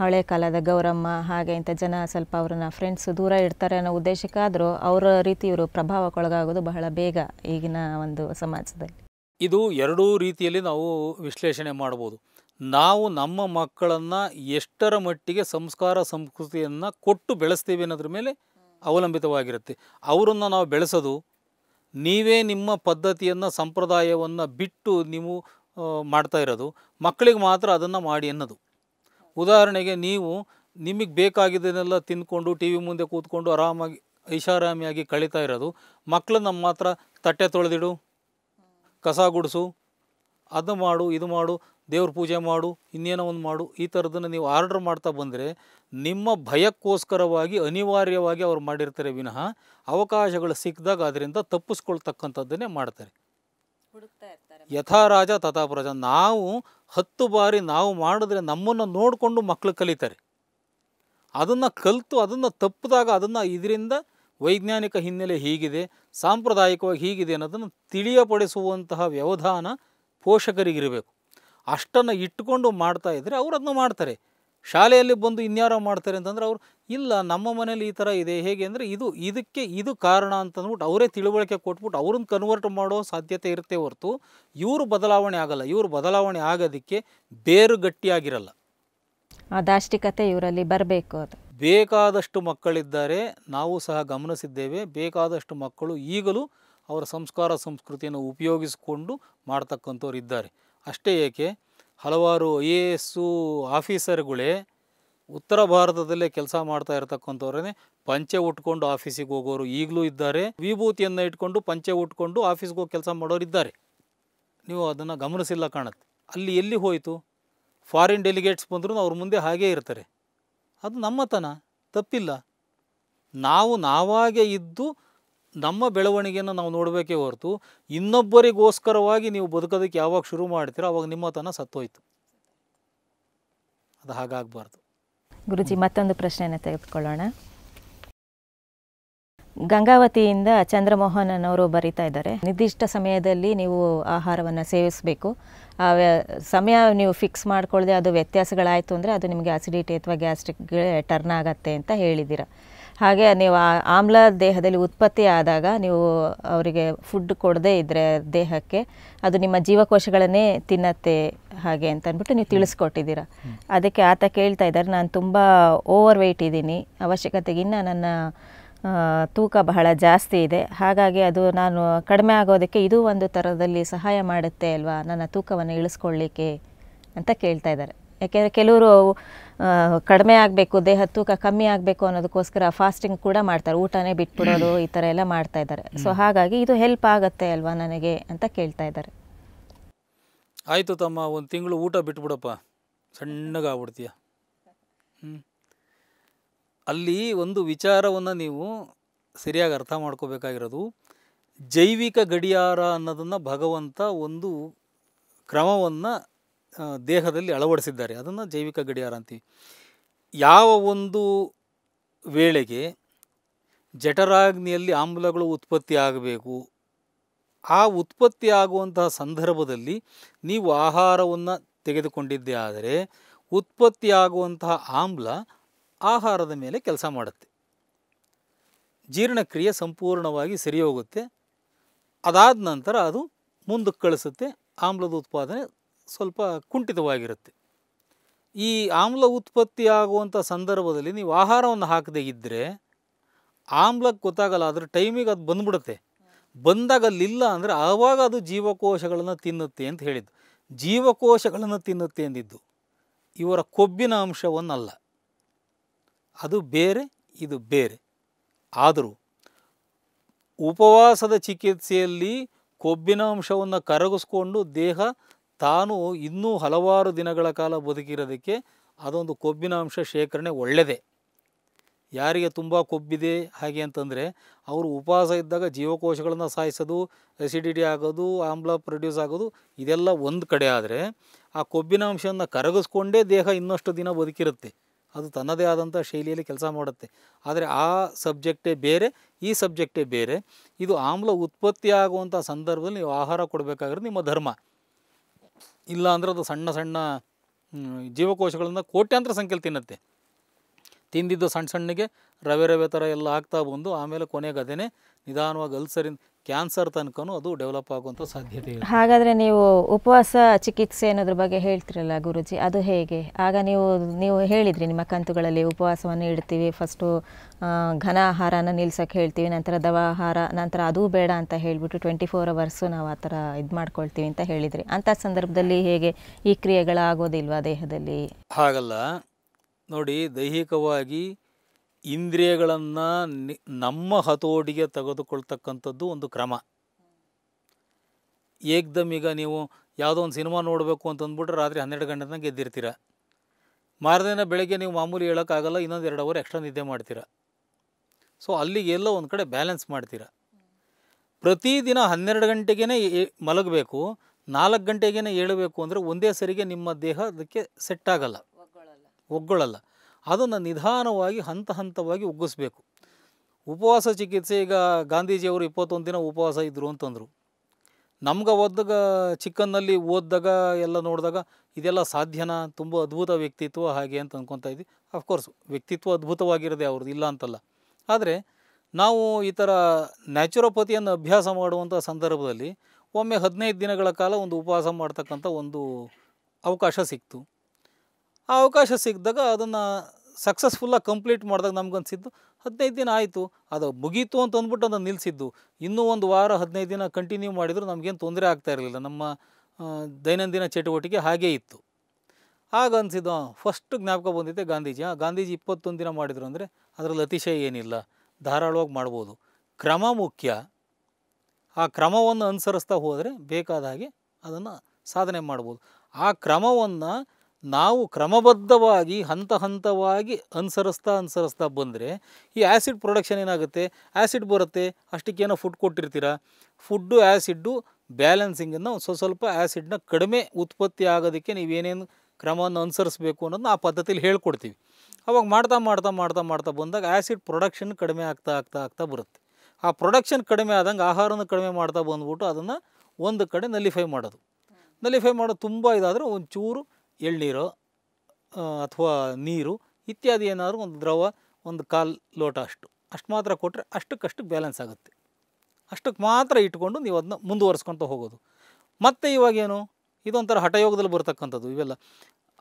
ಹಳೆ ಕಾಲದ ಗೌರಮ್ಮ ಹಾಗೆ ಇಂಥ ಜನ ಸ್ವಲ್ಪ ಅವ್ರನ್ನ ಫ್ರೆಂಡ್ಸ್ ದೂರ ಇಡ್ತಾರೆ ಅನ್ನೋ ಉದ್ದೇಶಕ್ಕಾದರೂ ಅವರ ರೀತಿ ಇವರು ಪ್ರಭಾವಕ್ಕೊಳಗಾಗೋದು ಬಹಳ ಬೇಗ ಈಗಿನ ಒಂದು ಸಮಾಜದಲ್ಲಿ ಇದು ಎರಡೂ ರೀತಿಯಲ್ಲಿ ನಾವು ವಿಶ್ಲೇಷಣೆ ಮಾಡ್ಬೋದು ನಾವು ನಮ್ಮ ಮಕ್ಕಳನ್ನು ಎಷ್ಟರ ಮಟ್ಟಿಗೆ ಸಂಸ್ಕಾರ ಸಂಸ್ಕೃತಿಯನ್ನು ಕೊಟ್ಟು ಬೆಳೆಸ್ತೀವಿ ಅನ್ನೋದ್ರ ಮೇಲೆ ಅವಲಂಬಿತವಾಗಿರುತ್ತೆ ಅವರನ್ನು ನಾವು ಬೆಳೆಸೋದು ನೀವೇ ನಿಮ್ಮ ಪದ್ಧತಿಯನ್ನು ಸಂಪ್ರದಾಯವನ್ನು ಬಿಟ್ಟು ನೀವು ಮಾಡ್ತಾ ಇರೋದು ಮಕ್ಕಳಿಗೆ ಮಾತ್ರ ಅದನ್ನು ಮಾಡಿ ಅನ್ನೋದು ಉದಾಹರಣೆಗೆ ನೀವು ನಿಮಗೆ ಬೇಕಾಗಿದ್ದನ್ನೆಲ್ಲ ತಿಂದ್ಕೊಂಡು ಟಿ ವಿ ಮುಂದೆ ಕೂತ್ಕೊಂಡು ಆರಾಮಾಗಿ ಐಷಾರಾಮಿಯಾಗಿ ಕಳೀತಾ ಇರೋದು ಮಕ್ಕಳು ನಮ್ಮ ಮಾತ್ರ ತಟ್ಟೆ ತೊಳೆದಿಡು ಕಸ ಗುಡಿಸು ಅದು ಮಾಡು ಇದು ಮಾಡು ದೇವ್ರ ಪೂಜೆ ಮಾಡು ಇನ್ನೇನೋ ಒಂದು ಮಾಡು ಈ ಥರದನ್ನು ನೀವು ಆರ್ಡ್ರ್ ಮಾಡ್ತಾ ಬಂದರೆ ನಿಮ್ಮ ಭಯಕ್ಕೋಸ್ಕರವಾಗಿ ಅನಿವಾರ್ಯವಾಗಿ ಅವ್ರು ಮಾಡಿರ್ತಾರೆ ವಿನಃ ಅವಕಾಶಗಳು ಸಿಕ್ಕಿದಾಗ ಅದರಿಂದ ತಪ್ಪಿಸ್ಕೊಳ್ತಕ್ಕಂಥದ್ದನ್ನೇ ಮಾಡ್ತಾರೆ ಯಥಾ ರಾಜ ತಥಾ ಪ್ರಜ ನಾವು ಹತ್ತು ಬಾರಿ ನಾವು ಮಾಡಿದ್ರೆ ನಮ್ಮನ್ನು ನೋಡಿಕೊಂಡು ಮಕ್ಕಳು ಕಲಿತಾರೆ ಅದನ್ನು ಕಲಿತು ಅದನ್ನು ತಪ್ಪಿದಾಗ ಅದನ್ನು ಇದರಿಂದ ವೈಜ್ಞಾನಿಕ ಹಿನ್ನೆಲೆ ಹೀಗಿದೆ ಸಾಂಪ್ರದಾಯಿಕವಾಗಿ ಹೀಗಿದೆ ಅನ್ನೋದನ್ನು ತಿಳಿಯಪಡಿಸುವಂತಹ ವ್ಯವಧಾನ ಪೋಷಕರಿಗಿರಬೇಕು ಅಷ್ಟನ್ನು ಇಟ್ಟುಕೊಂಡು ಮಾಡ್ತಾ ಇದ್ದರೆ ಅವರು ಅದನ್ನು ಮಾಡ್ತಾರೆ ಶಾಲೆಯಲ್ಲಿ ಬಂದು ಇನ್ಯಾರೋ ಮಾಡ್ತಾರೆ ಅಂತಂದ್ರೆ ಅವರು ಇಲ್ಲ ನಮ್ಮ ಮನೇಲಿ ಈ ಥರ ಇದೆ ಹೇಗೆ ಅಂದರೆ ಇದು ಇದಕ್ಕೆ ಇದು ಕಾರಣ ಅಂತಂದ್ಬಿಟ್ಟು ಅವರೇ ತಿಳುವಳಿಕೆ ಕೊಟ್ಬಿಟ್ಟು ಅವ್ರನ್ನ ಕನ್ವರ್ಟ್ ಮಾಡೋ ಸಾಧ್ಯತೆ ಇರುತ್ತೆ ಹೊರತು ಇವರು ಬದಲಾವಣೆ ಆಗಲ್ಲ ಇವರು ಬದಲಾವಣೆ ಆಗೋದಕ್ಕೆ ಬೇರು ಗಟ್ಟಿಯಾಗಿರಲ್ಲ ಆ ಇವರಲ್ಲಿ ಬರಬೇಕು ಅದು ಬೇಕಾದಷ್ಟು ಮಕ್ಕಳಿದ್ದಾರೆ ನಾವು ಸಹ ಗಮನಿಸಿದ್ದೇವೆ ಬೇಕಾದಷ್ಟು ಮಕ್ಕಳು ಈಗಲೂ ಅವರ ಸಂಸ್ಕಾರ ಸಂಸ್ಕೃತಿಯನ್ನು ಉಪಯೋಗಿಸಿಕೊಂಡು ಮಾಡ್ತಕ್ಕಂಥವ್ರು ಇದ್ದಾರೆ ಅಷ್ಟೇ ಏಕೆ ಹಲವಾರು ಐ ಎ ಎಸ್ಸು ಆಫೀಸರ್ಗಳೇ ಉತ್ತರ ಭಾರತದಲ್ಲೇ ಕೆಲಸ ಮಾಡ್ತಾ ಇರತಕ್ಕಂಥವ್ರೇ ಪಂಚೆ ಉಟ್ಕೊಂಡು ಆಫೀಸಿಗೆ ಹೋಗೋರು ಈಗಲೂ ಇದ್ದಾರೆ ವಿಭೂತಿಯನ್ನು ಇಟ್ಕೊಂಡು ಪಂಚೆ ಉಟ್ಕೊಂಡು ಆಫೀಸ್ಗೆ ಹೋಗಿ ಕೆಲಸ ಮಾಡೋರು ಇದ್ದಾರೆ ನೀವು ಅದನ್ನು ಗಮನಿಸಿಲ್ಲ ಕಾಣುತ್ತೆ ಅಲ್ಲಿ ಎಲ್ಲಿ ಹೋಯಿತು ಫಾರಿನ್ ಡೆಲಿಗೇಟ್ಸ್ ಬಂದರೂ ಅವ್ರ ಮುಂದೆ ಹಾಗೇ ಇರ್ತಾರೆ ಅದು ನಮ್ಮತನ ತಪ್ಪಿಲ್ಲ ನಾವು ನಾವಾಗೆ ಇದ್ದು ನಮ್ಮ ಬೆಳವಣಿಗೆಯನ್ನು ನಾವು ನೋಡಬೇಕೇ ಹೊರತು ಇನ್ನೊಬ್ಬರಿಗೋಸ್ಕರವಾಗಿ ನೀವು ಬದುಕೋದಕ್ಕೆ ಯಾವಾಗ ಶುರು ಮಾಡ್ತೀರೋ ಅವಾಗ ನಿಮ್ಮತನ ತನ ಸತ್ತೋಯ್ತು ಅದು ಹಾಗಾಗಬಾರ್ದು ಗುರುಜಿ ಮತ್ತೊಂದು ಪ್ರಶ್ನೆಯನ್ನು ತೆಗೆದುಕೊಳ್ಳೋಣ ಗಂಗಾವತಿಯಿಂದ ಚಂದ್ರಮೋಹನ್ ಚಂದ್ರಮೋಹನನವರು ಬರೀತಾ ಇದ್ದಾರೆ ನಿರ್ದಿಷ್ಟ ಸಮಯದಲ್ಲಿ ನೀವು ಆಹಾರವನ್ನು ಸೇವಿಸಬೇಕು ಆ ಸಮಯ ನೀವು ಫಿಕ್ಸ್ ಮಾಡ್ಕೊಳ್ಳದೆ ಅದು ವ್ಯತ್ಯಾಸಗಳಾಯಿತು ಅಂದರೆ ಅದು ನಿಮಗೆ ಆಸಿಡಿಟಿ ಅಥವಾ ಗ್ಯಾಸ್ಟ್ರಿಕ್ಗೆ ಟರ್ನ್ ಆಗತ್ತೆ ಅಂತ ಹೇಳಿದ್ದೀರಾ ಹಾಗೆ ನೀವು ಆಮ್ಲ ದೇಹದಲ್ಲಿ ಉತ್ಪತ್ತಿ ಆದಾಗ ನೀವು ಅವರಿಗೆ ಫುಡ್ ಕೊಡದೇ ಇದ್ದರೆ ದೇಹಕ್ಕೆ ಅದು ನಿಮ್ಮ ಜೀವಕೋಶಗಳನ್ನೇ ತಿನ್ನತ್ತೆ ಹಾಗೆ ಅಂತ ಅಂದ್ಬಿಟ್ಟು ನೀವು ತಿಳಿಸ್ಕೊಟ್ಟಿದ್ದೀರಾ ಅದಕ್ಕೆ ಆತ ಕೇಳ್ತಾ ಇದ್ದಾರೆ ನಾನು ತುಂಬ ಓವರ್ ವೆಯ್ಟ್ ಇದ್ದೀನಿ ಅವಶ್ಯಕತೆಗಿನ್ನ ನನ್ನ ತೂಕ ಬಹಳ ಜಾಸ್ತಿ ಇದೆ ಹಾಗಾಗಿ ಅದು ನಾನು ಕಡಿಮೆ ಆಗೋದಕ್ಕೆ ಇದು ಒಂದು ಥರದಲ್ಲಿ ಸಹಾಯ ಮಾಡುತ್ತೆ ಅಲ್ವಾ ನನ್ನ ತೂಕವನ್ನು ಇಳಿಸ್ಕೊಳ್ಳಿಕ್ಕೆ ಅಂತ ಕೇಳ್ತಾ ಇದ್ದಾರೆ ಯಾಕೆಂದರೆ ಕೆಲವರು ಕಡಿಮೆ ಆಗಬೇಕು ದೇಹ ತೂಕ ಕಮ್ಮಿ ಆಗಬೇಕು ಅನ್ನೋದಕ್ಕೋಸ್ಕರ ಫಾಸ್ಟಿಂಗ್ ಕೂಡ ಮಾಡ್ತಾರೆ ಊಟನೇ ಬಿಟ್ಬಿಡೋದು ಈ ಥರ ಎಲ್ಲ ಮಾಡ್ತಾ ಇದ್ದಾರೆ ಸೊ ಹಾಗಾಗಿ ಇದು ಹೆಲ್ಪ್ ಆಗುತ್ತೆ ಅಲ್ವಾ ನನಗೆ ಅಂತ ಕೇಳ್ತಾ ಇದ್ದಾರೆ ಆಯಿತು ತಮ್ಮ ಒಂದು ತಿಂಗಳು ಊಟ ಬಿಟ್ಬಿಡಪ್ಪ ಸಣ್ಣಗಾಗ್ಬಿಡ್ತೀಯ ಹ್ಞೂ ಅಲ್ಲಿ ಒಂದು ವಿಚಾರವನ್ನು ನೀವು ಸರಿಯಾಗಿ ಅರ್ಥ ಮಾಡ್ಕೋಬೇಕಾಗಿರೋದು ಜೈವಿಕ ಗಡಿಯಾರ ಅನ್ನೋದನ್ನು ಭಗವಂತ ಒಂದು ಕ್ರಮವನ್ನು ದೇಹದಲ್ಲಿ ಅಳವಡಿಸಿದ್ದಾರೆ ಅದನ್ನು ಜೈವಿಕ ಗಡಿಯಾರ ಅಂತೀವಿ ಯಾವ ಒಂದು ವೇಳೆಗೆ ಜಠರಾಗ್ನಿಯಲ್ಲಿ ಆಮ್ಲಗಳು ಉತ್ಪತ್ತಿ ಆಗಬೇಕು ಆ ಉತ್ಪತ್ತಿ ಆಗುವಂತಹ ಸಂದರ್ಭದಲ್ಲಿ ನೀವು ಆಹಾರವನ್ನು ತೆಗೆದುಕೊಂಡಿದ್ದೇ ಆದರೆ ಉತ್ಪತ್ತಿಯಾಗುವಂತಹ ಆಮ್ಲ ಆಹಾರದ ಮೇಲೆ ಕೆಲಸ ಮಾಡುತ್ತೆ ಜೀರ್ಣಕ್ರಿಯೆ ಸಂಪೂರ್ಣವಾಗಿ ಸರಿ ಹೋಗುತ್ತೆ ಅದಾದ ನಂತರ ಅದು ಮುಂದಕ್ಕೆ ಕಳಿಸುತ್ತೆ ಆಮ್ಲದ ಉತ್ಪಾದನೆ ಸ್ವಲ್ಪ ಕುಂಠಿತವಾಗಿರುತ್ತೆ ಈ ಆಮ್ಲ ಉತ್ಪತ್ತಿ ಆಗುವಂಥ ಸಂದರ್ಭದಲ್ಲಿ ನೀವು ಆಹಾರವನ್ನು ಹಾಕದೇ ಇದ್ದರೆ ಆಮ್ಲಕ್ಕೆ ಗೊತ್ತಾಗಲ್ಲ ಆದರೆ ಟೈಮಿಗೆ ಅದು ಬಂದ್ಬಿಡುತ್ತೆ ಬಂದಾಗ ಅಲ್ಲಿಲ್ಲ ಅಂದರೆ ಆವಾಗ ಅದು ಜೀವಕೋಶಗಳನ್ನು ತಿನ್ನುತ್ತೆ ಅಂತ ಹೇಳಿದ್ದು ಜೀವಕೋಶಗಳನ್ನು ತಿನ್ನುತ್ತೆ ಅಂದಿದ್ದು ಇವರ ಕೊಬ್ಬಿನ ಅಂಶವನ್ನಲ್ಲ ಅದು ಬೇರೆ ಇದು ಬೇರೆ ಆದರೂ ಉಪವಾಸದ ಚಿಕಿತ್ಸೆಯಲ್ಲಿ ಕೊಬ್ಬಿನ ಅಂಶವನ್ನು ಕರಗಿಸ್ಕೊಂಡು ದೇಹ ತಾನು ಇನ್ನೂ ಹಲವಾರು ದಿನಗಳ ಕಾಲ ಬದುಕಿರೋದಕ್ಕೆ ಅದೊಂದು ಕೊಬ್ಬಿನ ಅಂಶ ಶೇಖರಣೆ ಒಳ್ಳೆಯದೇ ಯಾರಿಗೆ ತುಂಬ ಕೊಬ್ಬಿದೆ ಹಾಗೆ ಅಂತಂದರೆ ಅವರು ಉಪವಾಸ ಇದ್ದಾಗ ಜೀವಕೋಶಗಳನ್ನು ಸಾಯಿಸೋದು ಎಸಿಡಿಟಿ ಆಗೋದು ಆಮ್ಲ ಪ್ರೊಡ್ಯೂಸ್ ಆಗೋದು ಇದೆಲ್ಲ ಒಂದು ಕಡೆ ಆದರೆ ಆ ಕೊಬ್ಬಿನ ಅಂಶವನ್ನು ಕರಗಿಸ್ಕೊಂಡೇ ದೇಹ ಇನ್ನಷ್ಟು ದಿನ ಬದುಕಿರುತ್ತೆ ಅದು ತನ್ನದೇ ಆದಂಥ ಶೈಲಿಯಲ್ಲಿ ಕೆಲಸ ಮಾಡುತ್ತೆ ಆದರೆ ಆ ಸಬ್ಜೆಕ್ಟೇ ಬೇರೆ ಈ ಸಬ್ಜೆಕ್ಟೇ ಬೇರೆ ಇದು ಆಮ್ಲ ಉತ್ಪತ್ತಿ ಆಗುವಂಥ ಸಂದರ್ಭದಲ್ಲಿ ನೀವು ಆಹಾರ ಕೊಡಬೇಕಾಗಿರೋದು ನಿಮ್ಮ ಧರ್ಮ ಇಲ್ಲ ಅಂದ್ರೆ ಅದು ಸಣ್ಣ ಸಣ್ಣ ಜೀವಕೋಶಗಳನ್ನು ಕೋಟ್ಯಾಂತರ ಸಂಖ್ಯೆಯಲ್ಲಿ ತಿನ್ನತ್ತೆ ತಿಂದಿದ್ದು ಸಣ್ಣ ಸಣ್ಣಗೆ ರವೆ ರವೆ ಥರ ಎಲ್ಲ ಆಗ್ತಾ ಬಂದು ಆಮೇಲೆ ಕೊನೆಗೆ ಅದೇನೇ ನಿಧಾನವಾಗಿ ಅಲ್ಸರಿಂದ ಕ್ಯಾನ್ಸರ್ ತನಕ ಅದು ಡೆವಲಪ್ ಆಗುವಂಥ ಸಾಧ್ಯತೆ ಇದೆ ಹಾಗಾದರೆ ನೀವು ಉಪವಾಸ ಚಿಕಿತ್ಸೆ ಅನ್ನೋದ್ರ ಬಗ್ಗೆ ಹೇಳ್ತಿರಲ್ಲ ಗುರುಜಿ ಅದು ಹೇಗೆ ಆಗ ನೀವು ನೀವು ಹೇಳಿದ್ರಿ ನಿಮ್ಮ ಕಂತುಗಳಲ್ಲಿ ಉಪವಾಸವನ್ನು ಇಡ್ತೀವಿ ಫಸ್ಟು ಘನ ಆಹಾರನ ನಿಲ್ಸಕ್ಕೆ ಹೇಳ್ತೀವಿ ನಂತರ ದವ ಆಹಾರ ನಂತರ ಅದೂ ಬೇಡ ಅಂತ ಹೇಳಿಬಿಟ್ಟು ಟ್ವೆಂಟಿ ಫೋರ್ ಅವರ್ಸು ನಾವು ಆ ಥರ ಇದು ಮಾಡ್ಕೊಳ್ತೀವಿ ಅಂತ ಹೇಳಿದ್ರಿ ಅಂಥ ಸಂದರ್ಭದಲ್ಲಿ ಹೇಗೆ ಈ ಕ್ರಿಯೆಗಳಾಗೋದಿಲ್ವಾ ದೇಹದಲ್ಲಿ ಹಾಗಲ್ಲ ನೋಡಿ ದೈಹಿಕವಾಗಿ ಇಂದ್ರಿಯಗಳನ್ನು ನಮ್ಮ ಹತೋಟಿಗೆ ತೆಗೆದುಕೊಳ್ತಕ್ಕಂಥದ್ದು ಒಂದು ಕ್ರಮ ಏಕ್ದಮ್ ಈಗ ನೀವು ಯಾವುದೋ ಒಂದು ಸಿನಿಮಾ ನೋಡಬೇಕು ಅಂತಂದ್ಬಿಟ್ರೆ ರಾತ್ರಿ ಹನ್ನೆರಡು ತನಕ ಗೆದ್ದಿರ್ತೀರ ಮಾರದಿನ ಬೆಳಗ್ಗೆ ನೀವು ಮಾಮೂಲಿ ಹೇಳೋಕ್ಕಾಗಲ್ಲ ಇನ್ನೊಂದು ಎರಡು ಅವರ್ ಎಕ್ಸ್ಟ್ರಾ ನಿದ್ದೆ ಮಾಡ್ತೀರ ಸೊ ಅಲ್ಲಿಗೆಲ್ಲ ಒಂದು ಕಡೆ ಬ್ಯಾಲೆನ್ಸ್ ಮಾಡ್ತೀರ ಪ್ರತಿದಿನ ಹನ್ನೆರಡು ಗಂಟೆಗೇ ಮಲಗಬೇಕು ನಾಲ್ಕು ಗಂಟೆಗೇ ಏಳಬೇಕು ಅಂದರೆ ಒಂದೇ ಸರಿಗೆ ನಿಮ್ಮ ದೇಹ ಅದಕ್ಕೆ ಸೆಟ್ ಆಗಲ್ಲ ಒಗ್ಗೊಳ್ಳಲ್ಲ ಅದನ್ನು ನಿಧಾನವಾಗಿ ಹಂತ ಹಂತವಾಗಿ ಉಗ್ಗಿಸ್ಬೇಕು ಉಪವಾಸ ಚಿಕಿತ್ಸೆ ಈಗ ಗಾಂಧೀಜಿಯವರು ಇಪ್ಪತ್ತೊಂದು ದಿನ ಉಪವಾಸ ಇದ್ದರು ಅಂತಂದರು ನಮ್ಗೆ ಓದಾಗ ಚಿಕ್ಕನ್ನಲ್ಲಿ ಓದಿದಾಗ ಎಲ್ಲ ನೋಡಿದಾಗ ಇದೆಲ್ಲ ಸಾಧ್ಯನಾ ತುಂಬ ಅದ್ಭುತ ವ್ಯಕ್ತಿತ್ವ ಹಾಗೆ ಅಂತ ಅಂದ್ಕೊತಾ ಇದ್ವಿ ಅಫ್ಕೋರ್ಸ್ ವ್ಯಕ್ತಿತ್ವ ಅದ್ಭುತವಾಗಿರದೆ ಅವ್ರದ್ದು ಇಲ್ಲ ಅಂತಲ್ಲ ಆದರೆ ನಾವು ಈ ಥರ ನ್ಯಾಚುರೋಪತಿಯನ್ನು ಅಭ್ಯಾಸ ಮಾಡುವಂಥ ಸಂದರ್ಭದಲ್ಲಿ ಒಮ್ಮೆ ಹದಿನೈದು ದಿನಗಳ ಕಾಲ ಒಂದು ಉಪವಾಸ ಮಾಡ್ತಕ್ಕಂಥ ಒಂದು ಅವಕಾಶ ಸಿಕ್ತು ಆ ಅವಕಾಶ ಸಿಕ್ಕಿದಾಗ ಅದನ್ನು ಸಕ್ಸಸ್ಫುಲ್ಲಾಗಿ ಕಂಪ್ಲೀಟ್ ಮಾಡಿದಾಗ ನಮ್ಗನ್ಸಿದ್ದು ಹದಿನೈದು ದಿನ ಆಯಿತು ಅದು ಮುಗೀತು ಅಂತ ಅಂದ್ಬಿಟ್ಟು ಅದನ್ನು ನಿಲ್ಲಿಸಿದ್ದು ಇನ್ನೂ ಒಂದು ವಾರ ಹದಿನೈದು ದಿನ ಕಂಟಿನ್ಯೂ ಮಾಡಿದರೂ ನಮಗೇನು ತೊಂದರೆ ಆಗ್ತಾ ಇರಲಿಲ್ಲ ನಮ್ಮ ದೈನಂದಿನ ಚಟುವಟಿಕೆ ಹಾಗೇ ಇತ್ತು ಆಗ ಅನಿಸಿದ್ದು ಫಸ್ಟ್ ಜ್ಞಾಪಕ ಬಂದಿದ್ದೆ ಗಾಂಧೀಜಿ ಗಾಂಧೀಜಿ ಇಪ್ಪತ್ತೊಂದು ದಿನ ಮಾಡಿದರು ಅಂದರೆ ಅದರಲ್ಲಿ ಅತಿಶಯ ಏನಿಲ್ಲ ಧಾರಾಳವಾಗಿ ಮಾಡ್ಬೋದು ಕ್ರಮ ಮುಖ್ಯ ಆ ಕ್ರಮವನ್ನು ಅನುಸರಿಸ್ತಾ ಹೋದರೆ ಬೇಕಾದ ಹಾಗೆ ಅದನ್ನು ಸಾಧನೆ ಮಾಡ್ಬೋದು ಆ ಕ್ರಮವನ್ನು ನಾವು ಕ್ರಮಬದ್ಧವಾಗಿ ಹಂತ ಹಂತವಾಗಿ ಅನುಸರಿಸ್ತಾ ಅನುಸರಿಸ್ತಾ ಬಂದರೆ ಈ ಆ್ಯಸಿಡ್ ಪ್ರೊಡಕ್ಷನ್ ಏನಾಗುತ್ತೆ ಆ್ಯಸಿಡ್ ಬರುತ್ತೆ ಅಷ್ಟಕ್ಕೇನೋ ಫುಡ್ ಕೊಟ್ಟಿರ್ತೀರ ಫುಡ್ಡು ಆ್ಯಸಿಡ್ಡು ಬ್ಯಾಲೆನ್ಸಿಂಗನ್ನು ಸ್ವಲ್ಪ ಸ್ವಲ್ಪ ಆ್ಯಸಿಡ್ನ ಕಡಿಮೆ ಉತ್ಪತ್ತಿ ಆಗೋದಕ್ಕೆ ನೀವೇನೇನು ಕ್ರಮವನ್ನು ಅನುಸರಿಸಬೇಕು ಅನ್ನೋದನ್ನ ಆ ಪದ್ಧತಿಲಿ ಹೇಳ್ಕೊಡ್ತೀವಿ ಅವಾಗ ಮಾಡ್ತಾ ಮಾಡ್ತಾ ಮಾಡ್ತಾ ಮಾಡ್ತಾ ಬಂದಾಗ ಆ್ಯಸಿಡ್ ಪ್ರೊಡಕ್ಷನ್ ಕಡಿಮೆ ಆಗ್ತಾ ಆಗ್ತಾ ಆಗ್ತಾ ಬರುತ್ತೆ ಆ ಪ್ರೊಡಕ್ಷನ್ ಕಡಿಮೆ ಆದಂಗೆ ಆಹಾರನ ಕಡಿಮೆ ಮಾಡ್ತಾ ಬಂದ್ಬಿಟ್ಟು ಅದನ್ನು ಒಂದು ಕಡೆ ನಲಿಫೈ ಮಾಡೋದು ನಲಿಫೈ ಮಾಡೋದು ತುಂಬ ಇದಾದರೆ ಒಂಚೂರು ಎಳ್ನೀರು ಅಥವಾ ನೀರು ಇತ್ಯಾದಿ ಏನಾದರೂ ಒಂದು ದ್ರವ ಒಂದು ಕಾಲು ಲೋಟ ಅಷ್ಟು ಅಷ್ಟು ಮಾತ್ರ ಕೊಟ್ಟರೆ ಅಷ್ಟಕ್ಕಷ್ಟು ಬ್ಯಾಲೆನ್ಸ್ ಆಗುತ್ತೆ ಅಷ್ಟಕ್ಕೆ ಮಾತ್ರ ಇಟ್ಕೊಂಡು ನೀವು ಅದನ್ನ ಮುಂದುವರ್ಸ್ಕೊತ ಹೋಗೋದು ಮತ್ತು ಇವಾಗೇನು ಇದೊಂಥರ ಹಠಯೋಗದಲ್ಲಿ ಬರ್ತಕ್ಕಂಥದ್ದು ಇವೆಲ್ಲ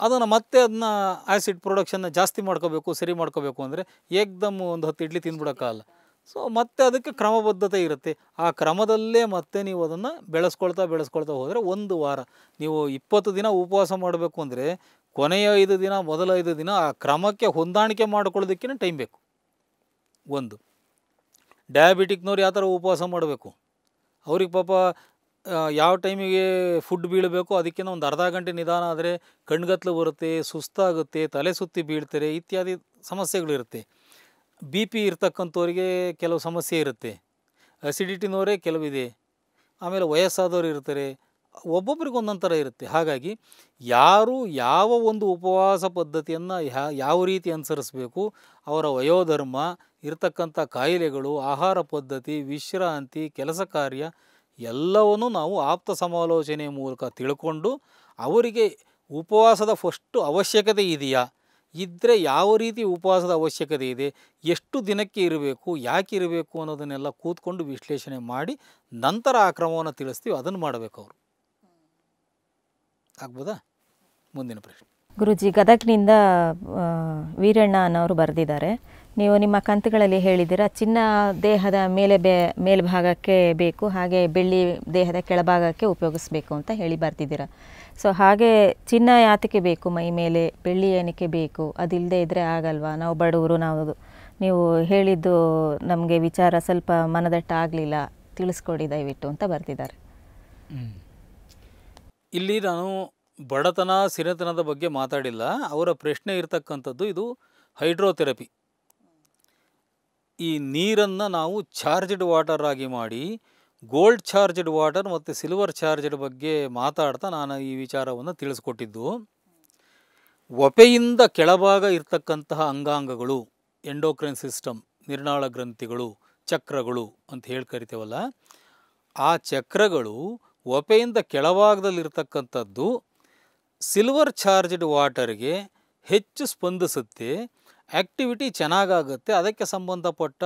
ಅದನ್ನು ಮತ್ತೆ ಅದನ್ನ ಆ್ಯಸಿಡ್ ಪ್ರೊಡಕ್ಷನ್ನ ಜಾಸ್ತಿ ಮಾಡ್ಕೋಬೇಕು ಸರಿ ಮಾಡ್ಕೋಬೇಕು ಅಂದರೆ ಏಕ್ದಮ್ ಒಂದು ಹತ್ತು ಇಡ್ಲಿ ತಿಂದ್ಬಿಡೋಕ್ಕಾಗಲ್ಲ ಸೊ ಮತ್ತೆ ಅದಕ್ಕೆ ಕ್ರಮಬದ್ಧತೆ ಇರುತ್ತೆ ಆ ಕ್ರಮದಲ್ಲೇ ಮತ್ತೆ ನೀವು ಅದನ್ನು ಬೆಳೆಸ್ಕೊಳ್ತಾ ಬೆಳೆಸ್ಕೊಳ್ತಾ ಹೋದರೆ ಒಂದು ವಾರ ನೀವು ಇಪ್ಪತ್ತು ದಿನ ಉಪವಾಸ ಮಾಡಬೇಕು ಅಂದರೆ ಕೊನೆಯ ಐದು ದಿನ ಮೊದಲ ಐದು ದಿನ ಆ ಕ್ರಮಕ್ಕೆ ಹೊಂದಾಣಿಕೆ ಮಾಡ್ಕೊಳ್ಳೋದಕ್ಕಿಂತ ಟೈಮ್ ಬೇಕು ಒಂದು ಡಯಾಬಿಟಿಕ್ನವ್ರು ಯಾವ ಥರ ಉಪವಾಸ ಮಾಡಬೇಕು ಅವ್ರಿಗೆ ಪಾಪ ಯಾವ ಟೈಮಿಗೆ ಫುಡ್ ಬೀಳಬೇಕು ಅದಕ್ಕಿಂತ ಒಂದು ಅರ್ಧ ಗಂಟೆ ನಿಧಾನ ಆದರೆ ಕಣ್ಗತ್ಲು ಬರುತ್ತೆ ಸುಸ್ತಾಗುತ್ತೆ ತಲೆ ಸುತ್ತಿ ಬೀಳ್ತಾರೆ ಇತ್ಯಾದಿ ಸಮಸ್ಯೆಗಳಿರುತ್ತೆ ಬಿ ಪಿ ಇರ್ತಕ್ಕಂಥವ್ರಿಗೆ ಕೆಲವು ಸಮಸ್ಯೆ ಇರುತ್ತೆ ಅಸಿಡಿಟಿನವರೇ ಕೆಲವಿದೆ ಆಮೇಲೆ ವಯಸ್ಸಾದವರು ಇರ್ತಾರೆ ಒಬ್ಬೊಬ್ರಿಗೆ ಒಂದೊಂದು ಥರ ಇರುತ್ತೆ ಹಾಗಾಗಿ ಯಾರು ಯಾವ ಒಂದು ಉಪವಾಸ ಪದ್ಧತಿಯನ್ನು ಯಾವ ರೀತಿ ಅನುಸರಿಸಬೇಕು ಅವರ ವಯೋಧರ್ಮ ಇರತಕ್ಕಂಥ ಕಾಯಿಲೆಗಳು ಆಹಾರ ಪದ್ಧತಿ ವಿಶ್ರಾಂತಿ ಕೆಲಸ ಕಾರ್ಯ ಎಲ್ಲವನ್ನೂ ನಾವು ಆಪ್ತ ಸಮಾಲೋಚನೆ ಮೂಲಕ ತಿಳ್ಕೊಂಡು ಅವರಿಗೆ ಉಪವಾಸದ ಫಸ್ಟು ಅವಶ್ಯಕತೆ ಇದೆಯಾ ಇದ್ದರೆ ಯಾವ ರೀತಿ ಉಪವಾಸದ ಅವಶ್ಯಕತೆ ಇದೆ ಎಷ್ಟು ದಿನಕ್ಕೆ ಇರಬೇಕು ಯಾಕೆ ಇರಬೇಕು ಅನ್ನೋದನ್ನೆಲ್ಲ ಕೂತ್ಕೊಂಡು ವಿಶ್ಲೇಷಣೆ ಮಾಡಿ ನಂತರ ಆ ಕ್ರಮವನ್ನು ತಿಳಿಸ್ತೀವಿ ಅದನ್ನು ಮಾಡಬೇಕು ಅವರು ಆಗ್ಬೋದಾ ಮುಂದಿನ ಪ್ರಶ್ನೆ ಗುರುಜಿ ಗದಗ್ನಿಂದ ವೀರಣ್ಣ ಅನ್ನೋರು ಬರೆದಿದ್ದಾರೆ ನೀವು ನಿಮ್ಮ ಕಂತುಗಳಲ್ಲಿ ಹೇಳಿದ್ದೀರಾ ಚಿನ್ನ ದೇಹದ ಮೇಲೆ ಬೇ ಮೇಲ್ಭಾಗಕ್ಕೆ ಬೇಕು ಹಾಗೆ ಬೆಳ್ಳಿ ದೇಹದ ಕೆಳಭಾಗಕ್ಕೆ ಉಪಯೋಗಿಸಬೇಕು ಅಂತ ಹೇಳಿ ಬರ್ತಿದ್ದೀರಾ ಸೊ ಹಾಗೆ ಚಿನ್ನ ಯಾತಕ್ಕೆ ಬೇಕು ಮೈ ಮೇಲೆ ಬೆಳ್ಳಿ ಏನಕ್ಕೆ ಬೇಕು ಅದಿಲ್ಲದೆ ಇದ್ದರೆ ಆಗಲ್ವಾ ನಾವು ಬಡವರು ನಾವು ನೀವು ಹೇಳಿದ್ದು ನಮಗೆ ವಿಚಾರ ಸ್ವಲ್ಪ ಆಗಲಿಲ್ಲ ತಿಳಿಸ್ಕೊಡಿ ದಯವಿಟ್ಟು ಅಂತ ಬರ್ತಿದ್ದಾರೆ ಇಲ್ಲಿ ನಾನು ಬಡತನ ಸಿರೆತನದ ಬಗ್ಗೆ ಮಾತಾಡಿಲ್ಲ ಅವರ ಪ್ರಶ್ನೆ ಇರತಕ್ಕಂಥದ್ದು ಇದು ಹೈಡ್ರೋಥೆರಪಿ ಈ ನೀರನ್ನು ನಾವು ಚಾರ್ಜ್ಡ್ ವಾಟರ್ ಆಗಿ ಮಾಡಿ ಗೋಲ್ಡ್ ಚಾರ್ಜ್ಡ್ ವಾಟರ್ ಮತ್ತು ಸಿಲ್ವರ್ ಚಾರ್ಜ್ಡ್ ಬಗ್ಗೆ ಮಾತಾಡ್ತಾ ನಾನು ಈ ವಿಚಾರವನ್ನು ತಿಳಿಸ್ಕೊಟ್ಟಿದ್ದು ಒಪೆಯಿಂದ ಕೆಳಭಾಗ ಇರ್ತಕ್ಕಂತಹ ಅಂಗಾಂಗಗಳು ಎಂಡೋಕ್ರೈನ್ ಸಿಸ್ಟಮ್ ನಿರ್ನಾಳ ಗ್ರಂಥಿಗಳು ಚಕ್ರಗಳು ಅಂತ ಹೇಳಿ ಕರಿತೇವಲ್ಲ ಆ ಚಕ್ರಗಳು ಒಪೆಯಿಂದ ಕೆಳಭಾಗದಲ್ಲಿರ್ತಕ್ಕಂಥದ್ದು ಸಿಲ್ವರ್ ಚಾರ್ಜ್ಡ್ ವಾಟರ್ಗೆ ಹೆಚ್ಚು ಸ್ಪಂದಿಸುತ್ತೆ ಆ್ಯಕ್ಟಿವಿಟಿ ಚೆನ್ನಾಗಾಗುತ್ತೆ ಅದಕ್ಕೆ ಸಂಬಂಧಪಟ್ಟ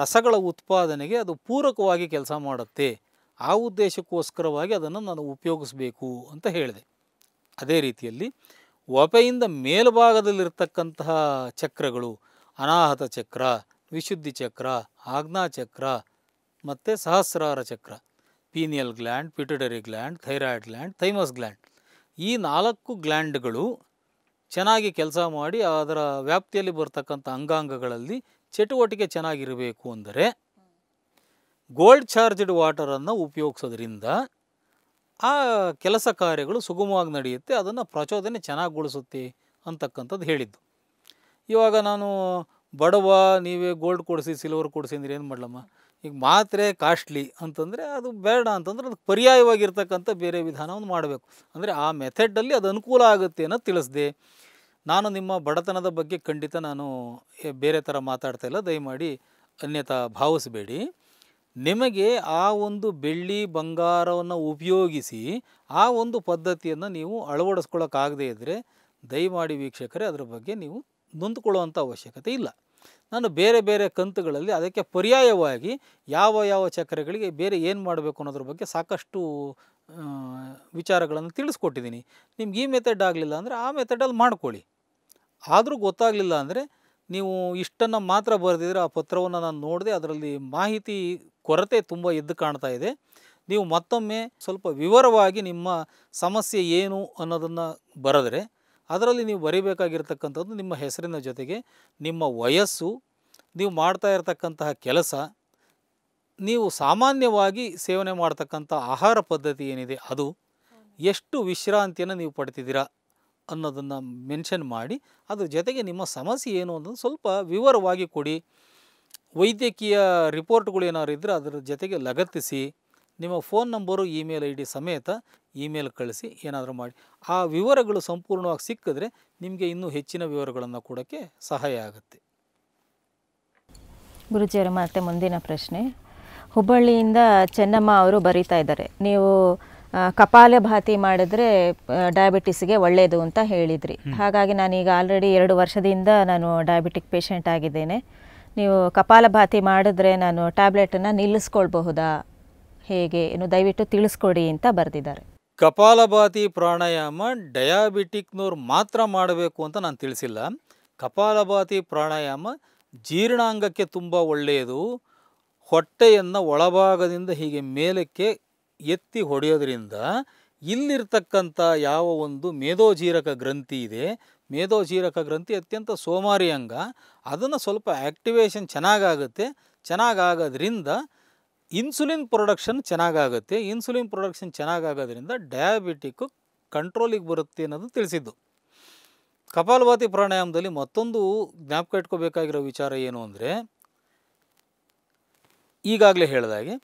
ರಸಗಳ ಉತ್ಪಾದನೆಗೆ ಅದು ಪೂರಕವಾಗಿ ಕೆಲಸ ಮಾಡುತ್ತೆ ಆ ಉದ್ದೇಶಕ್ಕೋಸ್ಕರವಾಗಿ ಅದನ್ನು ನಾನು ಉಪಯೋಗಿಸಬೇಕು ಅಂತ ಹೇಳಿದೆ ಅದೇ ರೀತಿಯಲ್ಲಿ ಒಪೆಯಿಂದ ಮೇಲ್ಭಾಗದಲ್ಲಿರ್ತಕ್ಕಂತಹ ಚಕ್ರಗಳು ಅನಾಹತ ಚಕ್ರ ವಿಶುದ್ಧಿ ಚಕ್ರ ಆಜ್ಞಾ ಚಕ್ರ ಮತ್ತು ಸಹಸ್ರಾರ ಚಕ್ರ pineal gland pituitary gland thyroid gland thymus gland ಈ ನಾಲ್ಕು ಗ್ಲ್ಯಾಂಡ್ಗಳು ಚೆನ್ನಾಗಿ ಕೆಲಸ ಮಾಡಿ ಅದರ ವ್ಯಾಪ್ತಿಯಲ್ಲಿ ಬರ್ತಕ್ಕಂಥ ಅಂಗಾಂಗಗಳಲ್ಲಿ ಚಟುವಟಿಕೆ ಚೆನ್ನಾಗಿರಬೇಕು ಅಂದರೆ ಗೋಲ್ಡ್ ಚಾರ್ಜ್ಡ್ ವಾಟರನ್ನು ಉಪಯೋಗಿಸೋದ್ರಿಂದ ಆ ಕೆಲಸ ಕಾರ್ಯಗಳು ಸುಗಮವಾಗಿ ನಡೆಯುತ್ತೆ ಅದನ್ನು ಪ್ರಚೋದನೆ ಚೆನ್ನಾಗಿಗೊಳಿಸುತ್ತೆ ಅಂತಕ್ಕಂಥದ್ದು ಹೇಳಿದ್ದು ಇವಾಗ ನಾನು ಬಡವ ನೀವೇ ಗೋಲ್ಡ್ ಕೊಡಿಸಿ ಸಿಲ್ವರ್ ಕೊಡಿಸಿ ಅಂದ್ರೆ ಏನು ಮಾಡಲಮ್ಮ ಈಗ ಮಾತ್ರೆ ಕಾಸ್ಟ್ಲಿ ಅಂತಂದರೆ ಅದು ಬೇಡ ಅಂತಂದ್ರೆ ಅದು ಪರ್ಯಾಯವಾಗಿರ್ತಕ್ಕಂಥ ಬೇರೆ ವಿಧಾನವನ್ನು ಮಾಡಬೇಕು ಅಂದರೆ ಆ ಮೆಥಡಲ್ಲಿ ಅದು ಅನುಕೂಲ ಆಗುತ್ತೆ ಅನ್ನೋದು ತಿಳಿಸ್ದೆ ನಾನು ನಿಮ್ಮ ಬಡತನದ ಬಗ್ಗೆ ಖಂಡಿತ ನಾನು ಬೇರೆ ಥರ ಮಾತಾಡ್ತಾಯಿಲ್ಲ ದಯಮಾಡಿ ಅನ್ಯತಾ ಭಾವಿಸಬೇಡಿ ನಿಮಗೆ ಆ ಒಂದು ಬೆಳ್ಳಿ ಬಂಗಾರವನ್ನು ಉಪಯೋಗಿಸಿ ಆ ಒಂದು ಪದ್ಧತಿಯನ್ನು ನೀವು ಅಳವಡಿಸ್ಕೊಳ್ಳೋಕ್ಕಾಗದೇ ಇದ್ದರೆ ದಯಮಾಡಿ ವೀಕ್ಷಕರೇ ಅದರ ಬಗ್ಗೆ ನೀವು ನೊಂದುಕೊಳ್ಳುವಂಥ ಅವಶ್ಯಕತೆ ಇಲ್ಲ ನಾನು ಬೇರೆ ಬೇರೆ ಕಂತುಗಳಲ್ಲಿ ಅದಕ್ಕೆ ಪರ್ಯಾಯವಾಗಿ ಯಾವ ಯಾವ ಚಕ್ರಗಳಿಗೆ ಬೇರೆ ಏನು ಮಾಡಬೇಕು ಅನ್ನೋದ್ರ ಬಗ್ಗೆ ಸಾಕಷ್ಟು ವಿಚಾರಗಳನ್ನು ತಿಳಿಸ್ಕೊಟ್ಟಿದ್ದೀನಿ ನಿಮ್ಗೆ ಈ ಮೆಥಡ್ ಆಗಲಿಲ್ಲ ಅಂದರೆ ಆ ಮೆಥಡಲ್ಲಿ ಮಾಡ್ಕೊಳ್ಳಿ ಆದರೂ ಗೊತ್ತಾಗಲಿಲ್ಲ ಅಂದರೆ ನೀವು ಇಷ್ಟನ್ನು ಮಾತ್ರ ಬರೆದಿದ್ರೆ ಆ ಪತ್ರವನ್ನು ನಾನು ನೋಡಿದೆ ಅದರಲ್ಲಿ ಮಾಹಿತಿ ಕೊರತೆ ತುಂಬ ಎದ್ದು ಕಾಣ್ತಾ ಇದೆ ನೀವು ಮತ್ತೊಮ್ಮೆ ಸ್ವಲ್ಪ ವಿವರವಾಗಿ ನಿಮ್ಮ ಸಮಸ್ಯೆ ಏನು ಅನ್ನೋದನ್ನು ಬರೆದ್ರೆ ಅದರಲ್ಲಿ ನೀವು ಬರೀಬೇಕಾಗಿರ್ತಕ್ಕಂಥದ್ದು ನಿಮ್ಮ ಹೆಸರಿನ ಜೊತೆಗೆ ನಿಮ್ಮ ವಯಸ್ಸು ನೀವು ಮಾಡ್ತಾ ಇರತಕ್ಕಂತಹ ಕೆಲಸ ನೀವು ಸಾಮಾನ್ಯವಾಗಿ ಸೇವನೆ ಮಾಡ್ತಕ್ಕಂಥ ಆಹಾರ ಪದ್ಧತಿ ಏನಿದೆ ಅದು ಎಷ್ಟು ವಿಶ್ರಾಂತಿಯನ್ನು ನೀವು ಪಡ್ತಿದ್ದೀರಾ ಅನ್ನೋದನ್ನು ಮೆನ್ಷನ್ ಮಾಡಿ ಅದ್ರ ಜೊತೆಗೆ ನಿಮ್ಮ ಸಮಸ್ಯೆ ಏನು ಅನ್ನೋದು ಸ್ವಲ್ಪ ವಿವರವಾಗಿ ಕೊಡಿ ವೈದ್ಯಕೀಯ ರಿಪೋರ್ಟ್ಗಳು ಏನಾದ್ರು ಇದ್ದರೆ ಅದರ ಜೊತೆಗೆ ಲಗತ್ತಿಸಿ ನಿಮ್ಮ phone number email I D ಸಮೇತ ಇಮೇಲ್ ಕಳಿಸಿ ಏನಾದರೂ ಮಾಡಿ ಆ ವಿವರಗಳು ಸಂಪೂರ್ಣವಾಗಿ ಸಿಕ್ಕಿದ್ರೆ ನಿಮಗೆ ಇನ್ನೂ ಹೆಚ್ಚಿನ ವಿವರಗಳನ್ನು ಕೊಡೋಕ್ಕೆ ಸಹಾಯ ಆಗುತ್ತೆ ಗುರುಜಿಯರ ಮತ್ತೆ ಮುಂದಿನ ಪ್ರಶ್ನೆ ಹುಬ್ಬಳ್ಳಿಯಿಂದ ಚೆನ್ನಮ್ಮ ಅವರು ಬರೀತಾ ಇದ್ದಾರೆ ನೀವು ಕಪಾಲ ಭಾತಿ ಮಾಡಿದ್ರೆ ಡಯಾಬಿಟಿಸ್ಗೆ ಒಳ್ಳೆಯದು ಅಂತ ಹೇಳಿದ್ರಿ ಹಾಗಾಗಿ ನಾನೀಗ ಆಲ್ರೆಡಿ ಎರಡು ವರ್ಷದಿಂದ ನಾನು ಡಯಾಬಿಟಿಕ್ ಪೇಷಂಟ್ ಆಗಿದ್ದೇನೆ ನೀವು ಕಪಾಲಭಾತಿ ಮಾಡಿದ್ರೆ ನಾನು ಟ್ಯಾಬ್ಲೆಟನ್ನು ನಿಲ್ಲಿಸ್ಕೊಳ್ಬಹುದಾ ಹೇಗೆ ಏನು ದಯವಿಟ್ಟು ತಿಳಿಸ್ಕೊಡಿ ಅಂತ ಬರೆದಿದ್ದಾರೆ ಕಪಾಲಭಾತಿ ಪ್ರಾಣಾಯಾಮ ಡಯಾಬಿಟಿಕ್ನವ್ರು ಮಾತ್ರ ಮಾಡಬೇಕು ಅಂತ ನಾನು ತಿಳಿಸಿಲ್ಲ ಕಪಾಲಭಾತಿ ಪ್ರಾಣಾಯಾಮ ಜೀರ್ಣಾಂಗಕ್ಕೆ ತುಂಬ ಒಳ್ಳೆಯದು ಹೊಟ್ಟೆಯನ್ನು ಒಳಭಾಗದಿಂದ ಹೀಗೆ ಮೇಲಕ್ಕೆ ಎತ್ತಿ ಹೊಡೆಯೋದ್ರಿಂದ ಇಲ್ಲಿರ್ತಕ್ಕಂಥ ಯಾವ ಒಂದು ಮೇಧೋಜೀರಕ ಗ್ರಂಥಿ ಇದೆ ಮೇಧೋಜೀರಕ ಗ್ರಂಥಿ ಅತ್ಯಂತ ಸೋಮಾರಿ ಅಂಗ ಅದನ್ನು ಸ್ವಲ್ಪ ಆ್ಯಕ್ಟಿವೇಶನ್ ಚೆನ್ನಾಗಾಗುತ್ತೆ ಚೆನ್ನಾಗಾಗೋದ್ರಿಂದ ಇನ್ಸುಲಿನ್ ಪ್ರೊಡಕ್ಷನ್ ಚೆನ್ನಾಗಾಗುತ್ತೆ ಇನ್ಸುಲಿನ್ ಪ್ರೊಡಕ್ಷನ್ ಚೆನ್ನಾಗಾಗೋದ್ರಿಂದ ಡಯಾಬಿಟಿಕ್ಕು ಕಂಟ್ರೋಲಿಗೆ ಬರುತ್ತೆ ಅನ್ನೋದು ತಿಳಿಸಿದ್ದು ಕಪಾಲಭಾತಿ ಪ್ರಾಣಾಯಾಮದಲ್ಲಿ ಮತ್ತೊಂದು ಜ್ಞಾಪಕ ಇಟ್ಕೋಬೇಕಾಗಿರೋ ವಿಚಾರ ಏನು ಅಂದರೆ ಈಗಾಗಲೇ ಹೇಳಿದಾಗೆ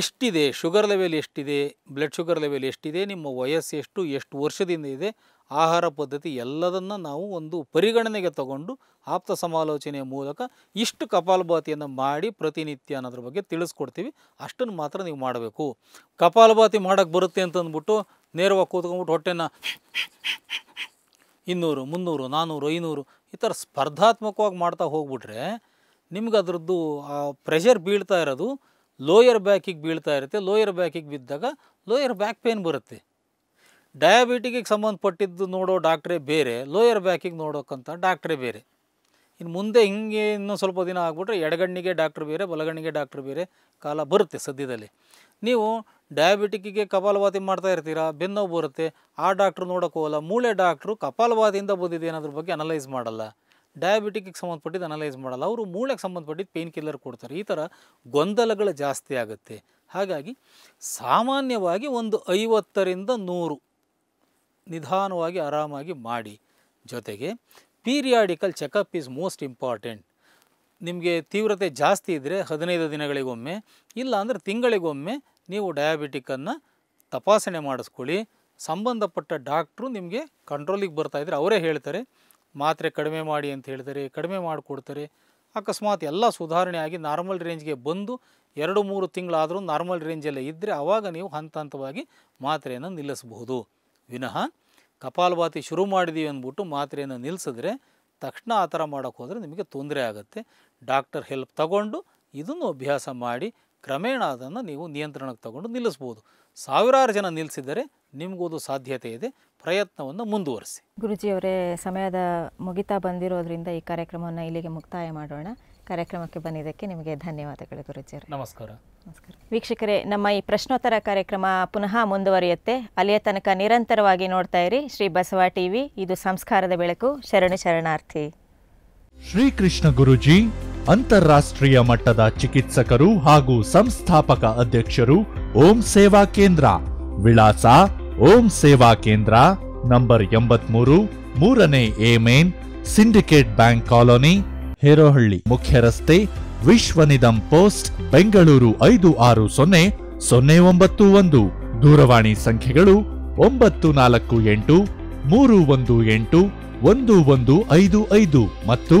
ಎಷ್ಟಿದೆ ಶುಗರ್ ಲೆವೆಲ್ ಎಷ್ಟಿದೆ ಬ್ಲಡ್ ಶುಗರ್ ಲೆವೆಲ್ ಎಷ್ಟಿದೆ ನಿಮ್ಮ ವಯಸ್ಸು ಎಷ್ಟು ಎಷ್ಟು ವರ್ಷದಿಂದ ಇದೆ ಆಹಾರ ಪದ್ಧತಿ ಎಲ್ಲದನ್ನು ನಾವು ಒಂದು ಪರಿಗಣನೆಗೆ ತಗೊಂಡು ಆಪ್ತ ಸಮಾಲೋಚನೆಯ ಮೂಲಕ ಇಷ್ಟು ಕಪಾಲಭಾತಿಯನ್ನು ಮಾಡಿ ಪ್ರತಿನಿತ್ಯ ಅನ್ನೋದ್ರ ಬಗ್ಗೆ ತಿಳಿಸ್ಕೊಡ್ತೀವಿ ಅಷ್ಟನ್ನು ಮಾತ್ರ ನೀವು ಮಾಡಬೇಕು ಕಪಾಲಭಾತಿ ಮಾಡೋಕ್ಕೆ ಬರುತ್ತೆ ಅಂತಂದ್ಬಿಟ್ಟು ನೇರವಾಗಿ ಕೂತ್ಕೊಂಡ್ಬಿಟ್ಟು ಹೊಟ್ಟೆನ ಇನ್ನೂರು ಮುನ್ನೂರು ನಾನ್ನೂರು ಐನೂರು ಈ ಥರ ಸ್ಪರ್ಧಾತ್ಮಕವಾಗಿ ಮಾಡ್ತಾ ಹೋಗ್ಬಿಟ್ರೆ ನಿಮ್ಗೆ ಅದರದ್ದು ಆ ಪ್ರೆಷರ್ ಬೀಳ್ತಾ ಇರೋದು ಲೋಯರ್ ಬ್ಯಾಕಿಗೆ ಬೀಳ್ತಾ ಇರುತ್ತೆ ಲೋಯರ್ ಬ್ಯಾಕಿಗೆ ಬಿದ್ದಾಗ ಲೋಯರ್ ಬ್ಯಾಕ್ ಪೇನ್ ಬರುತ್ತೆ ಡಯಾಬಿಟಿಗೆ ಸಂಬಂಧಪಟ್ಟಿದ್ದು ನೋಡೋ ಡಾಕ್ಟ್ರೇ ಬೇರೆ ಲೋಯರ್ ಬ್ಯಾಕಿಗೆ ನೋಡೋಕ್ಕಂಥ ಡಾಕ್ಟ್ರೇ ಬೇರೆ ಇನ್ನು ಮುಂದೆ ಹಿಂಗೆ ಇನ್ನೊಂದು ಸ್ವಲ್ಪ ದಿನ ಆಗ್ಬಿಟ್ರೆ ಎಡಗಣ್ಣಿಗೆ ಡಾಕ್ಟ್ರ್ ಬೇರೆ ಬಲಗಣ್ಣಿಗೆ ಡಾಕ್ಟ್ರ್ ಬೇರೆ ಕಾಲ ಬರುತ್ತೆ ಸದ್ಯದಲ್ಲಿ ನೀವು ಡಯಾಬಿಟಿಕ್ಕಿಗೆ ಕಪಾಲಭಾತಿ ಮಾಡ್ತಾ ಇರ್ತೀರಾ ಬೆನ್ನೋವು ಬರುತ್ತೆ ಆ ಡಾಕ್ಟ್ರು ನೋಡೋಕ್ಕೋಗಲ್ಲ ಮೂಳೆ ಡಾಕ್ಟ್ರು ಕಪಾಲವಾದಿಯಿಂದ ಬಂದಿದೆ ಅನ್ನೋದ್ರ ಬಗ್ಗೆ ಅನಲೈಸ್ ಮಾಡಲ್ಲ ಡಯಾಬಿಟಿಕ್ಕಿಗೆ ಸಂಬಂಧಪಟ್ಟಿದ್ದು ಅನಲೈಸ್ ಮಾಡಲ್ಲ ಅವರು ಮೂಳೆಗೆ ಸಂಬಂಧಪಟ್ಟಿದ್ದು ಪೇನ್ ಕಿಲ್ಲರ್ ಕೊಡ್ತಾರೆ ಈ ಥರ ಗೊಂದಲಗಳು ಜಾಸ್ತಿ ಆಗುತ್ತೆ ಹಾಗಾಗಿ ಸಾಮಾನ್ಯವಾಗಿ ಒಂದು ಐವತ್ತರಿಂದ ನೂರು ನಿಧಾನವಾಗಿ ಆರಾಮಾಗಿ ಮಾಡಿ ಜೊತೆಗೆ periodical checkup is most important ನಿಮಗೆ ತೀವ್ರತೆ ಜಾಸ್ತಿ ಇದ್ದರೆ ಹದಿನೈದು ದಿನಗಳಿಗೊಮ್ಮೆ ಇಲ್ಲ ಅಂದರೆ ತಿಂಗಳಿಗೊಮ್ಮೆ ನೀವು ಡಯಾಬಿಟಿಕನ್ನು ತಪಾಸಣೆ ಮಾಡಿಸ್ಕೊಳ್ಳಿ ಸಂಬಂಧಪಟ್ಟ ಡಾಕ್ಟ್ರು ನಿಮಗೆ ಕಂಟ್ರೋಲಿಗೆ ಬರ್ತಾ ಇದ್ದರೆ ಅವರೇ ಹೇಳ್ತಾರೆ ಮಾತ್ರೆ ಕಡಿಮೆ ಮಾಡಿ ಅಂತ ಹೇಳ್ತಾರೆ ಕಡಿಮೆ ಮಾಡಿಕೊಡ್ತಾರೆ ಅಕಸ್ಮಾತ್ ಎಲ್ಲ ಸುಧಾರಣೆ ಆಗಿ ನಾರ್ಮಲ್ ರೇಂಜ್ಗೆ ಬಂದು ಎರಡು ಮೂರು ತಿಂಗಳಾದರೂ ನಾರ್ಮಲ್ ರೇಂಜಲ್ಲೇ ಇದ್ದರೆ ಆವಾಗ ನೀವು ಹಂತ ಹಂತವಾಗಿ ಮಾತ್ರೆಯನ್ನು ನಿಲ್ಲಿಸಬಹುದು ವಿನಃ ಕಪಾಲಭಾತಿ ಶುರು ಮಾಡಿದ್ದೀವಿ ಅಂದ್ಬಿಟ್ಟು ಮಾತ್ರೆಯನ್ನು ನಿಲ್ಲಿಸಿದ್ರೆ ತಕ್ಷಣ ಆ ಥರ ಮಾಡೋಕ್ಕೆ ಹೋದರೆ ನಿಮಗೆ ತೊಂದರೆ ಆಗುತ್ತೆ ಡಾಕ್ಟರ್ ಹೆಲ್ಪ್ ತಗೊಂಡು ಇದನ್ನು ಅಭ್ಯಾಸ ಮಾಡಿ ಕ್ರಮೇಣ ಅದನ್ನು ನೀವು ನಿಯಂತ್ರಣಕ್ಕೆ ತಗೊಂಡು ನಿಲ್ಲಿಸ್ಬೋದು ಸಾವಿರಾರು ಜನ ನಿಲ್ಲಿಸಿದರೆ ನಿಮಗೂ ಸಾಧ್ಯತೆ ಇದೆ ಪ್ರಯತ್ನವನ್ನು ಮುಂದುವರಿಸಿ ಗುರುಜಿಯವರೇ ಸಮಯದ ಮುಗಿತಾ ಬಂದಿರೋದ್ರಿಂದ ಈ ಕಾರ್ಯಕ್ರಮವನ್ನು ಇಲ್ಲಿಗೆ ಮುಕ್ತಾಯ ಮಾಡೋಣ ಕಾರ್ಯಕ್ರಮಕ್ಕೆ ಬಂದಿದ್ದಕ್ಕೆ ನಿಮಗೆ ಧನ್ಯವಾದಗಳು ಗುರುಜಿಯವರು ನಮಸ್ಕಾರ ನಮಸ್ಕಾರ ವೀಕ್ಷಕರೇ ನಮ್ಮ ಈ ಪ್ರಶ್ನೋತ್ತರ ಕಾರ್ಯಕ್ರಮ ಪುನಃ ಮುಂದುವರಿಯುತ್ತೆ ಅಲ್ಲಿಯ ತನಕ ನಿರಂತರವಾಗಿ ನೋಡ್ತಾ ಇರಿ ಶ್ರೀ ಬಸವ ಟಿವಿ ಇದು ಸಂಸ್ಕಾರದ ಬೆಳಕು ಶರಣ ಶರಣಾರ್ಥಿ ಶ್ರೀಕೃಷ್ಣ ಗುರುಜಿ ಅಂತಾರಾಷ್ಟ್ರೀಯ ಮಟ್ಟದ ಚಿಕಿತ್ಸಕರು ಹಾಗೂ ಸಂಸ್ಥಾಪಕ ಅಧ್ಯಕ್ಷರು ಓಂ ಸೇವಾ ಕೇಂದ್ರ ವಿಳಾಸ ಓಂ ಸೇವಾ ಕೇಂದ್ರ ನಂಬರ್ ಎಂಬತ್ಮೂರು ಮೂರನೇ A main Syndicate Bank colony Herohalli ಮುಖ್ಯ ರಸ್ತೆ ವಿಶ್ವನಿಧಂ ಪೋಸ್ಟ್ ಬೆಂಗಳೂರು ಐದು ಆರು ಸೊನ್ನೆ ಸೊನ್ನೆ ಒಂಬತ್ತು ಒಂದು ದೂರವಾಣಿ ಸಂಖ್ಯೆಗಳು ಒಂಬತ್ತು ನಾಲ್ಕು ಎಂಟು ಮೂರು ಒಂದು ಎಂಟು ಒಂದು ಒಂದು ಐದು ಐದು ಮತ್ತು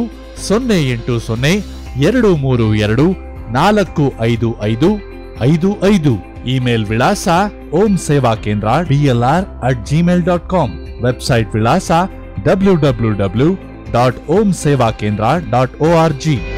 ಸೊನ್ನೆ ಎಂಟು ಸೊನ್ನೆ ಎರಡು ಮೂರು ಎರಡು ನಾಲ್ಕು ಐದು ಐದು ಐದು ಐದು ಇಮೇಲ್ ವಿಳಾಸ Om Seva Kendra DLR at Gmail dot com website ವಿಳಾಸ W W W dot Om Seva Kendra dot O R G